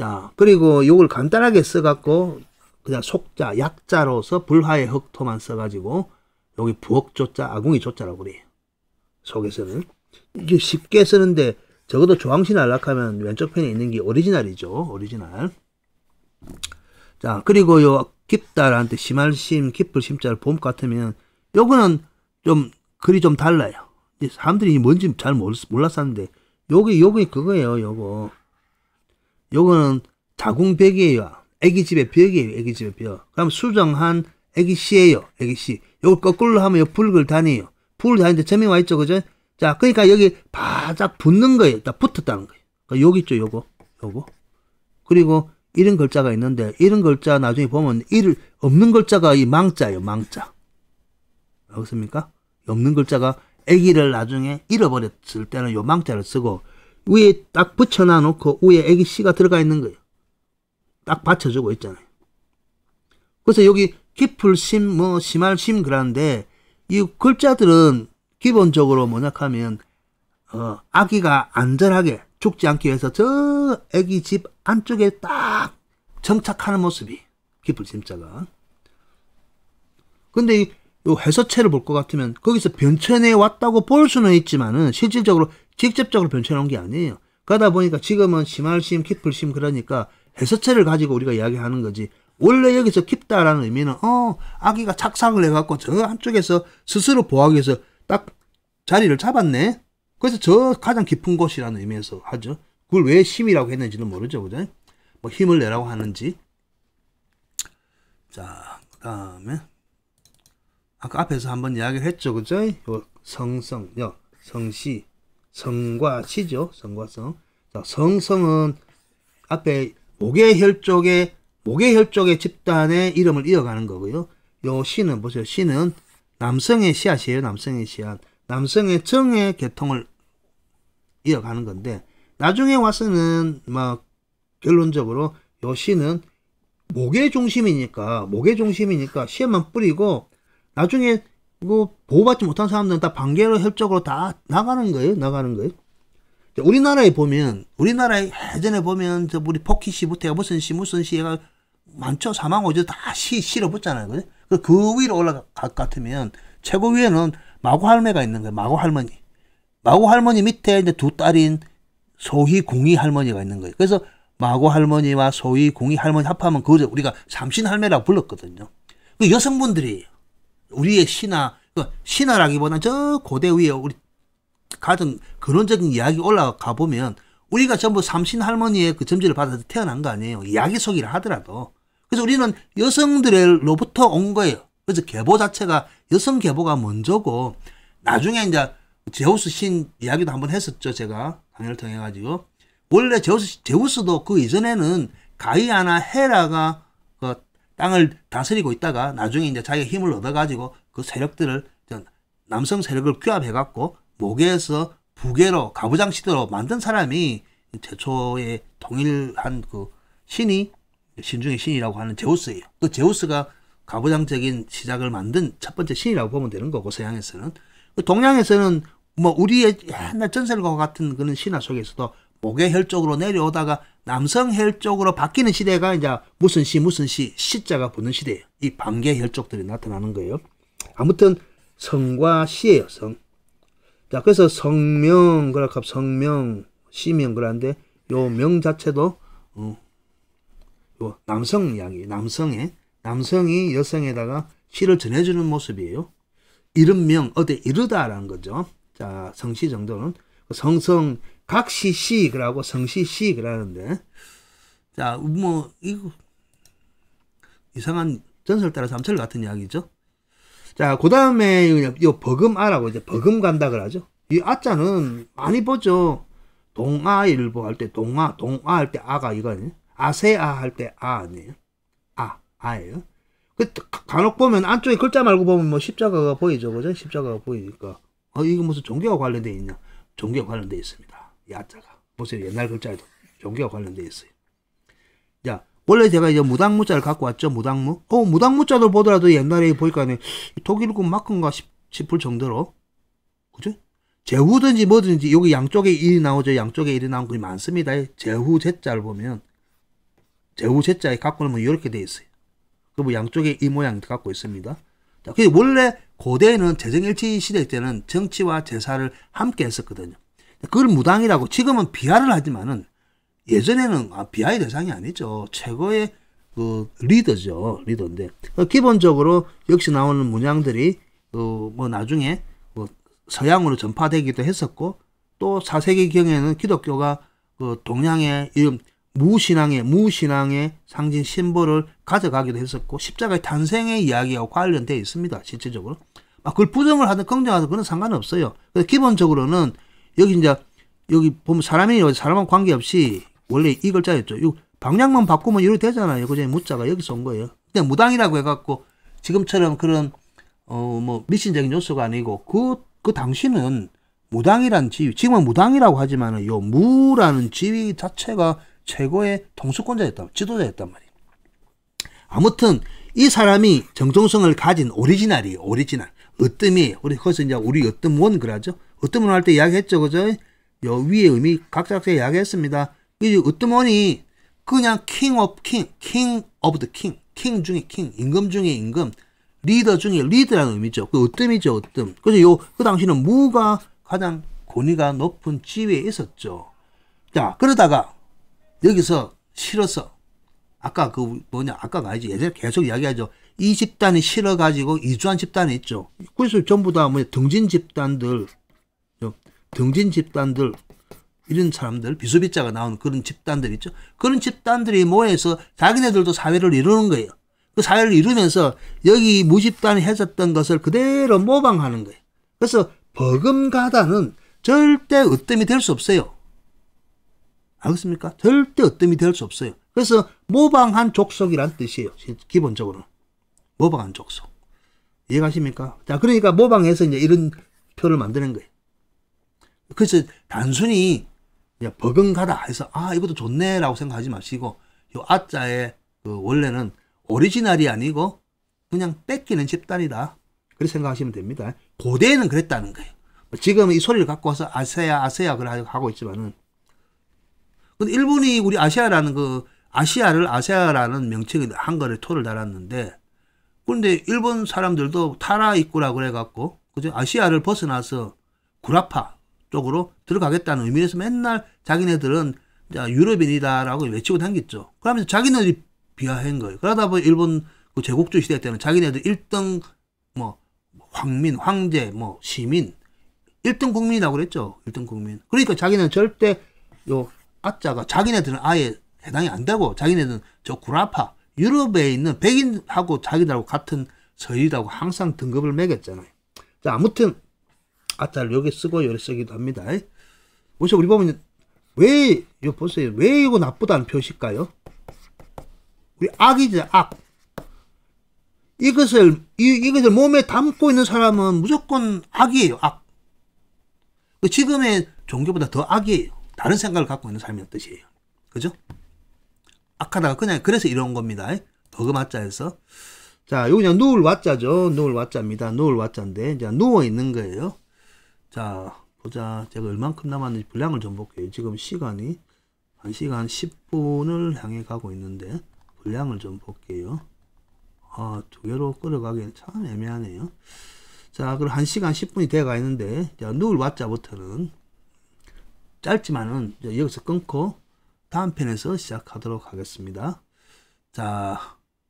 자, 그리고 요걸 간단하게 써갖고, 그냥 속자, 약자로서 불화의 흑토만 써가지고, 여기 부엌조자, 아궁이조자라고 그래요. 속에서는. 이게 쉽게 쓰는데, 적어도 조항신 안락하면 왼쪽 편에 있는 게 오리지널이죠. 오리지널. 자, 그리고 요 깊다라한테 심할 심, 깊을 심자를 봄 같으면, 요거는 좀, 글이 좀 달라요. 사람들이 뭔지 잘 몰랐었는데, 요게, 요게 그거예요, 요거. 요거는 자궁벽이에요. 애기집의 벽이에요. 애기집의 벽. 그럼 수정한 애기씨예요. 애기씨. 요걸 거꾸로 하면 불글 다니요불 다니는데 점이 와있죠. 그죠? 자, 그러니까 여기 바짝 붙는 거예요. 딱 붙었다는 거예요. 그러니까 여기 있죠. 요거. 요거. 그리고 이런 글자가 있는데 이런 글자 나중에 보면 이를 없는 글자가 이 망자예요. 망자. 알겠습니까? 없는 글자가 애기를 나중에 잃어버렸을 때는 요 망자를 쓰고 위에 딱 붙여놔 놓고 위에 애기 씨가 들어가 있는 거예요. 딱 받쳐주고 있잖아요. 그래서 여기 깊을 심 뭐, 심할심 그러는데이 글자들은 기본적으로 뭐냐 하면 어, 아기가 안전하게 죽지 않기 위해서 저 애기 집 안쪽에 딱 정착하는 모습이 깊풀심자가 근데 이, 이 해서체를 볼 것 같으면 거기서 변천에 왔다고 볼 수는 있지만은 실질적으로 직접적으로 변천한 게 아니에요. 그러다 보니까 지금은 심할심, 깊을심 그러니까 해서체를 가지고 우리가 이야기하는 거지. 원래 여기서 깊다라는 의미는 어 아기가 착상을 해갖고 저 한쪽에서 스스로 보호하기 위해서 딱 자리를 잡았네. 그래서 저 가장 깊은 곳이라는 의미에서 하죠. 그걸 왜 힘이라고 했는지는 모르죠, 그죠? 뭐 힘을 내라고 하는지. 자, 그 다음에 아까 앞에서 한번 이야기를 했죠, 그죠? 성성, 요 성시, 성과 시죠. 성과성. 자, 성성은 앞에 목의혈족의 목의혈족의 집단의 이름을 이어가는 거고요. 요 씨는 보세요. 씨는 남성의 씨앗이에요. 남성의 씨앗. 남성의 정의 계통을 이어가는 건데 나중에 와서는 막 뭐 결론적으로 요 씨는 목의 중심이니까 목의 중심이니까 씨앗만 뿌리고 나중에 이거 보호받지 못한 사람들은 다 반개로 협적으로 다 나가는 거예요. 나가는 거예요. 우리나라에 보면 우리나라에 예전에 보면 저 우리 포키 시부터 무슨 시 무슨 시가 많죠. 사망 오죠. 다시 실어붙잖아요. 그죠? 그, 그 위로 올라갈 것 같으면 최고 위에는 마구 할매가 있는 거예요. 마구 할머니. 마구 할머니 밑에 이제 두 딸인 소희 공희 할머니가 있는 거예요. 그래서 마구 할머니와 소희 공희 할머니 합하면 그걸 우리가 삼신 할매라고 불렀거든요. 그 여성분들이 우리의 신화, 그 신화라기보다는 저 고대 위에 우리 가든 근원적인 이야기 올라가 보면 우리가 전부 삼신 할머니의 그 점지를 받아서 태어난 거 아니에요. 이야기 속이라 하더라도. 그래서 우리는 여성들로부터 온 거예요. 그래서 계보 자체가 여성 계보가 먼저고 나중에 이제 제우스 신 이야기도 한번 했었죠. 제가 강연을 통해 가지고 원래 제우스 제우스도 그 이전에는 가이아나 헤라가 땅을 다스리고 있다가 나중에 이제 자기가 힘을 얻어가지고 그 세력들을 남성 세력을 규합해갖고 모계에서 부계로 가부장시대로 만든 사람이 최초의 동일한 그 신이 신 중의 신이라고 하는 제우스예요. 그 제우스가 가부장적인 시작을 만든 첫 번째 신이라고 보면 되는 거고 서양에서는 그 동양에서는 뭐 우리의 옛날 전설과 같은 그런 신화 속에서도 목의혈 쪽으로 내려오다가 남성혈 쪽으로 바뀌는 시대가 이제 무슨 시 무슨 시 시자가 붙는 시대예요. 이 반개혈 쪽들이 나타나는 거예요. 아무튼 성과 시예요. 성. 자 그래서 성명 그라캅 성명 시명 그란데 요 명 자체도 어, 요 남성 양이 남성의 남성이 여성에다가 시를 전해주는 모습이에요. 이름명 어디 이르다라는 거죠. 자 성시 정도는 성성 각시 시익이라고 성시 시익이라는데 자뭐 이거 이상한 전설 따라 삼철 같은 이야기죠. 자, 그 다음에 요 버금아라고 이제 버금 간다그 하죠. 이 아자는 많이 보죠. 동아일보 할때 동아, 동아 할 때 아가 이거 아니에요? 아세아 할 때 아 아니에요? 아, 아예요. 그 간혹 보면 안쪽에 글자 말고 보면 뭐 십자가가 보이죠, 그죠? 십자가가 보이니까 어, 이거 무슨 종교와 관련돼 있냐? 종교와 관련돼 있습니다. 야자가 보세요 옛날 글자에도 종교와 관련돼 있어요. 자 원래 제가 이제 무당무자를 갖고 왔죠 무당무. 어 무당무자도 보더라도 옛날에 보니까는 네, 독일군 마크가 싶을 정도로 그죠? 제후든지 뭐든지 여기 양쪽에 일이 나오죠 양쪽에 일이 나온 글 많습니다. 제후 제자를 보면 제후 제자에 갖고 오면 이렇게 돼 있어요. 그리고 뭐 양쪽에 이 모양 갖고 있습니다. 자, 그 원래 고대는 재정일치 시대 때는 정치와 제사를 함께 했었거든요. 그걸 무당이라고 지금은 비하를 하지만은 예전에는 아, 비하의 대상이 아니죠. 최고의 그 리더죠. 리더인데 그 기본적으로 역시 나오는 문양들이 그 뭐 나중에 뭐 서양으로 전파되기도 했었고 또 4세기 경에는 기독교가 그 동양의 이름 무신앙의 무신앙의 상징 심볼을 가져가기도 했었고 십자가의 탄생의 이야기와 관련되어 있습니다. 실질적으로막 그걸 부정을 하든 긍정하든 그건 상관없어요. 기본적으로는 여기 이제 여기 보면 사람이 사람하고 관계없이 원래 이 글자였죠. 이 방향만 바꾸면 이렇게 되잖아요. 그제 무자가 여기서 온 거예요. 근데 무당이라고 해갖고 지금처럼 그런 어 뭐 미신적인 요소가 아니고 그그 그 당시는 무당이란 지위 지금은 무당이라고 하지만은 요 무라는 지위 자체가 최고의 통수권자였다 지도자였단 말이에요. 아무튼 이 사람이 정통성을 가진 오리지널이 오리지널 으뜸이 우리 거기서 이제 우리 으뜸 원그러죠 어떤 분 할 때 이야기했죠, 그죠? 요 위의 의미 각자각자 이야기했습니다. 그 어떤 분이 그냥 king of king, 중에 k 임금 중에 임금, 리더 중에 리더라는 의미죠. 그 어뜸이죠, 어뜸. 그죠? 요, 그 당시는 무가 가장 권위가 높은 지위에 있었죠. 자, 그러다가 여기서 싫어서 아까 그 뭐냐, 아까가 아니지. 예전에 계속 이야기하죠. 이 집단이 싫어가지고 이주한 집단이 있죠. 그래서 전부 다 뭐 등진 집단들, 경진 집단들 이런 사람들 비수비자가 나온 그런 집단들 있죠. 그런 집단들이 모여서 자기네들도 사회를 이루는 거예요. 그 사회를 이루면서 여기 무집단이 해졌던 것을 그대로 모방하는 거예요. 그래서 버금가다는 절대 으뜸이 될 수 없어요. 알겠습니까? 절대 으뜸이 될 수 없어요. 그래서 모방한 족속이란 뜻이에요. 기본적으로 모방한 족속. 이해가십니까? 자, 그러니까 모방해서 이제 이런 표를 만드는 거예요. 그래서 단순히 그냥 버금가다 해서 아 이것도 좋네라고 생각하지 마시고 요 아자의 그 원래는 오리지널이 아니고 그냥 뺏기는 집단이다 그렇게 생각하시면 됩니다. 고대에는 그랬다는 거예요. 뭐 지금 이 소리를 갖고 와서 아세아 아세아 그걸 하고 있지만은 근데 일본이 우리 아시아라는 그 아시아를 아세아라는 명칭이 한글에 토를 달았는데 그런데 일본 사람들도 타라 입구라 그래갖고 그죠 아시아를 벗어나서 구라파 쪽으로 들어가겠다는 의미에서 맨날 자기네들은 유럽인이다라고 외치고 당겼죠. 그러면서 자기네들이 비하한 거예요. 그러다 보니 일본 그제국주 시대 때는 자기네들 1등 뭐 황민, 황제, 뭐 시민 1등 국민이라고 그랬죠. 1등 국민. 그러니까 자기는 절대 요 아자가 자기네들은 아예 해당이 안 되고 자기네들저 구라파 유럽에 있는 백인하고 자기들하고 같은 서유라고 항상 등급을 매겼잖아요. 자, 아무튼 아따를 여기 쓰고 여기 쓰기도 합니다. 보시 우리 보면 왜, 이거 보세요. 왜 이거 나쁘다는 표시일까요? 우리 악이죠, 악. 이것을, 이, 이것을 몸에 담고 있는 사람은 무조건 악이에요, 악. 그 지금의 종교보다 더 악이에요. 다른 생각을 갖고 있는 삶이란 뜻이에요. 그죠? 악하다가 그냥 그래서 이런 겁니다. 더그 맞자에서. 자, 여 그냥 누울 왓자죠. 누울 왓자입니다. 누울 왓자인데, 이제 누워 있는 거예요. 자, 보자. 제가 얼만큼 남았는지 분량을 좀 볼게요. 지금 시간이 1시간 10분을 향해 가고 있는데 분량을 좀 볼게요. 아, 두 개로 끌어가기엔참 애매하네요. 자, 그럼 1시간 10분이 돼 가 있는데 자, 누울 왔자부터는 짧지만은 여기서 끊고 다음 편에서 시작하도록 하겠습니다. 자,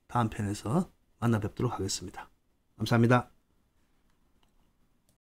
다음 편에서 만나 뵙도록 하겠습니다. 감사합니다.